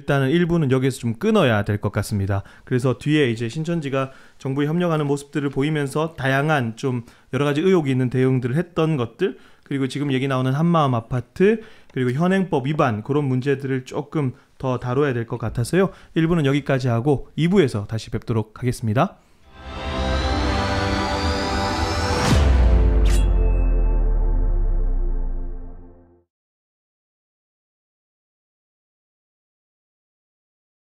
일단은 일부는 여기에서 좀 끊어야 될 것 같습니다. 그래서 뒤에 이제 신천지가 정부에 협력하는 모습들을 보이면서 다양한 좀 여러 가지 의혹이 있는 대응들을 했던 것들 그리고 지금 얘기 나오는 한마음 아파트 그리고 현행법 위반 그런 문제들을 조금 더 다뤄야 될 것 같아서요. 1부는 여기까지 하고 2부에서 다시 뵙도록 하겠습니다.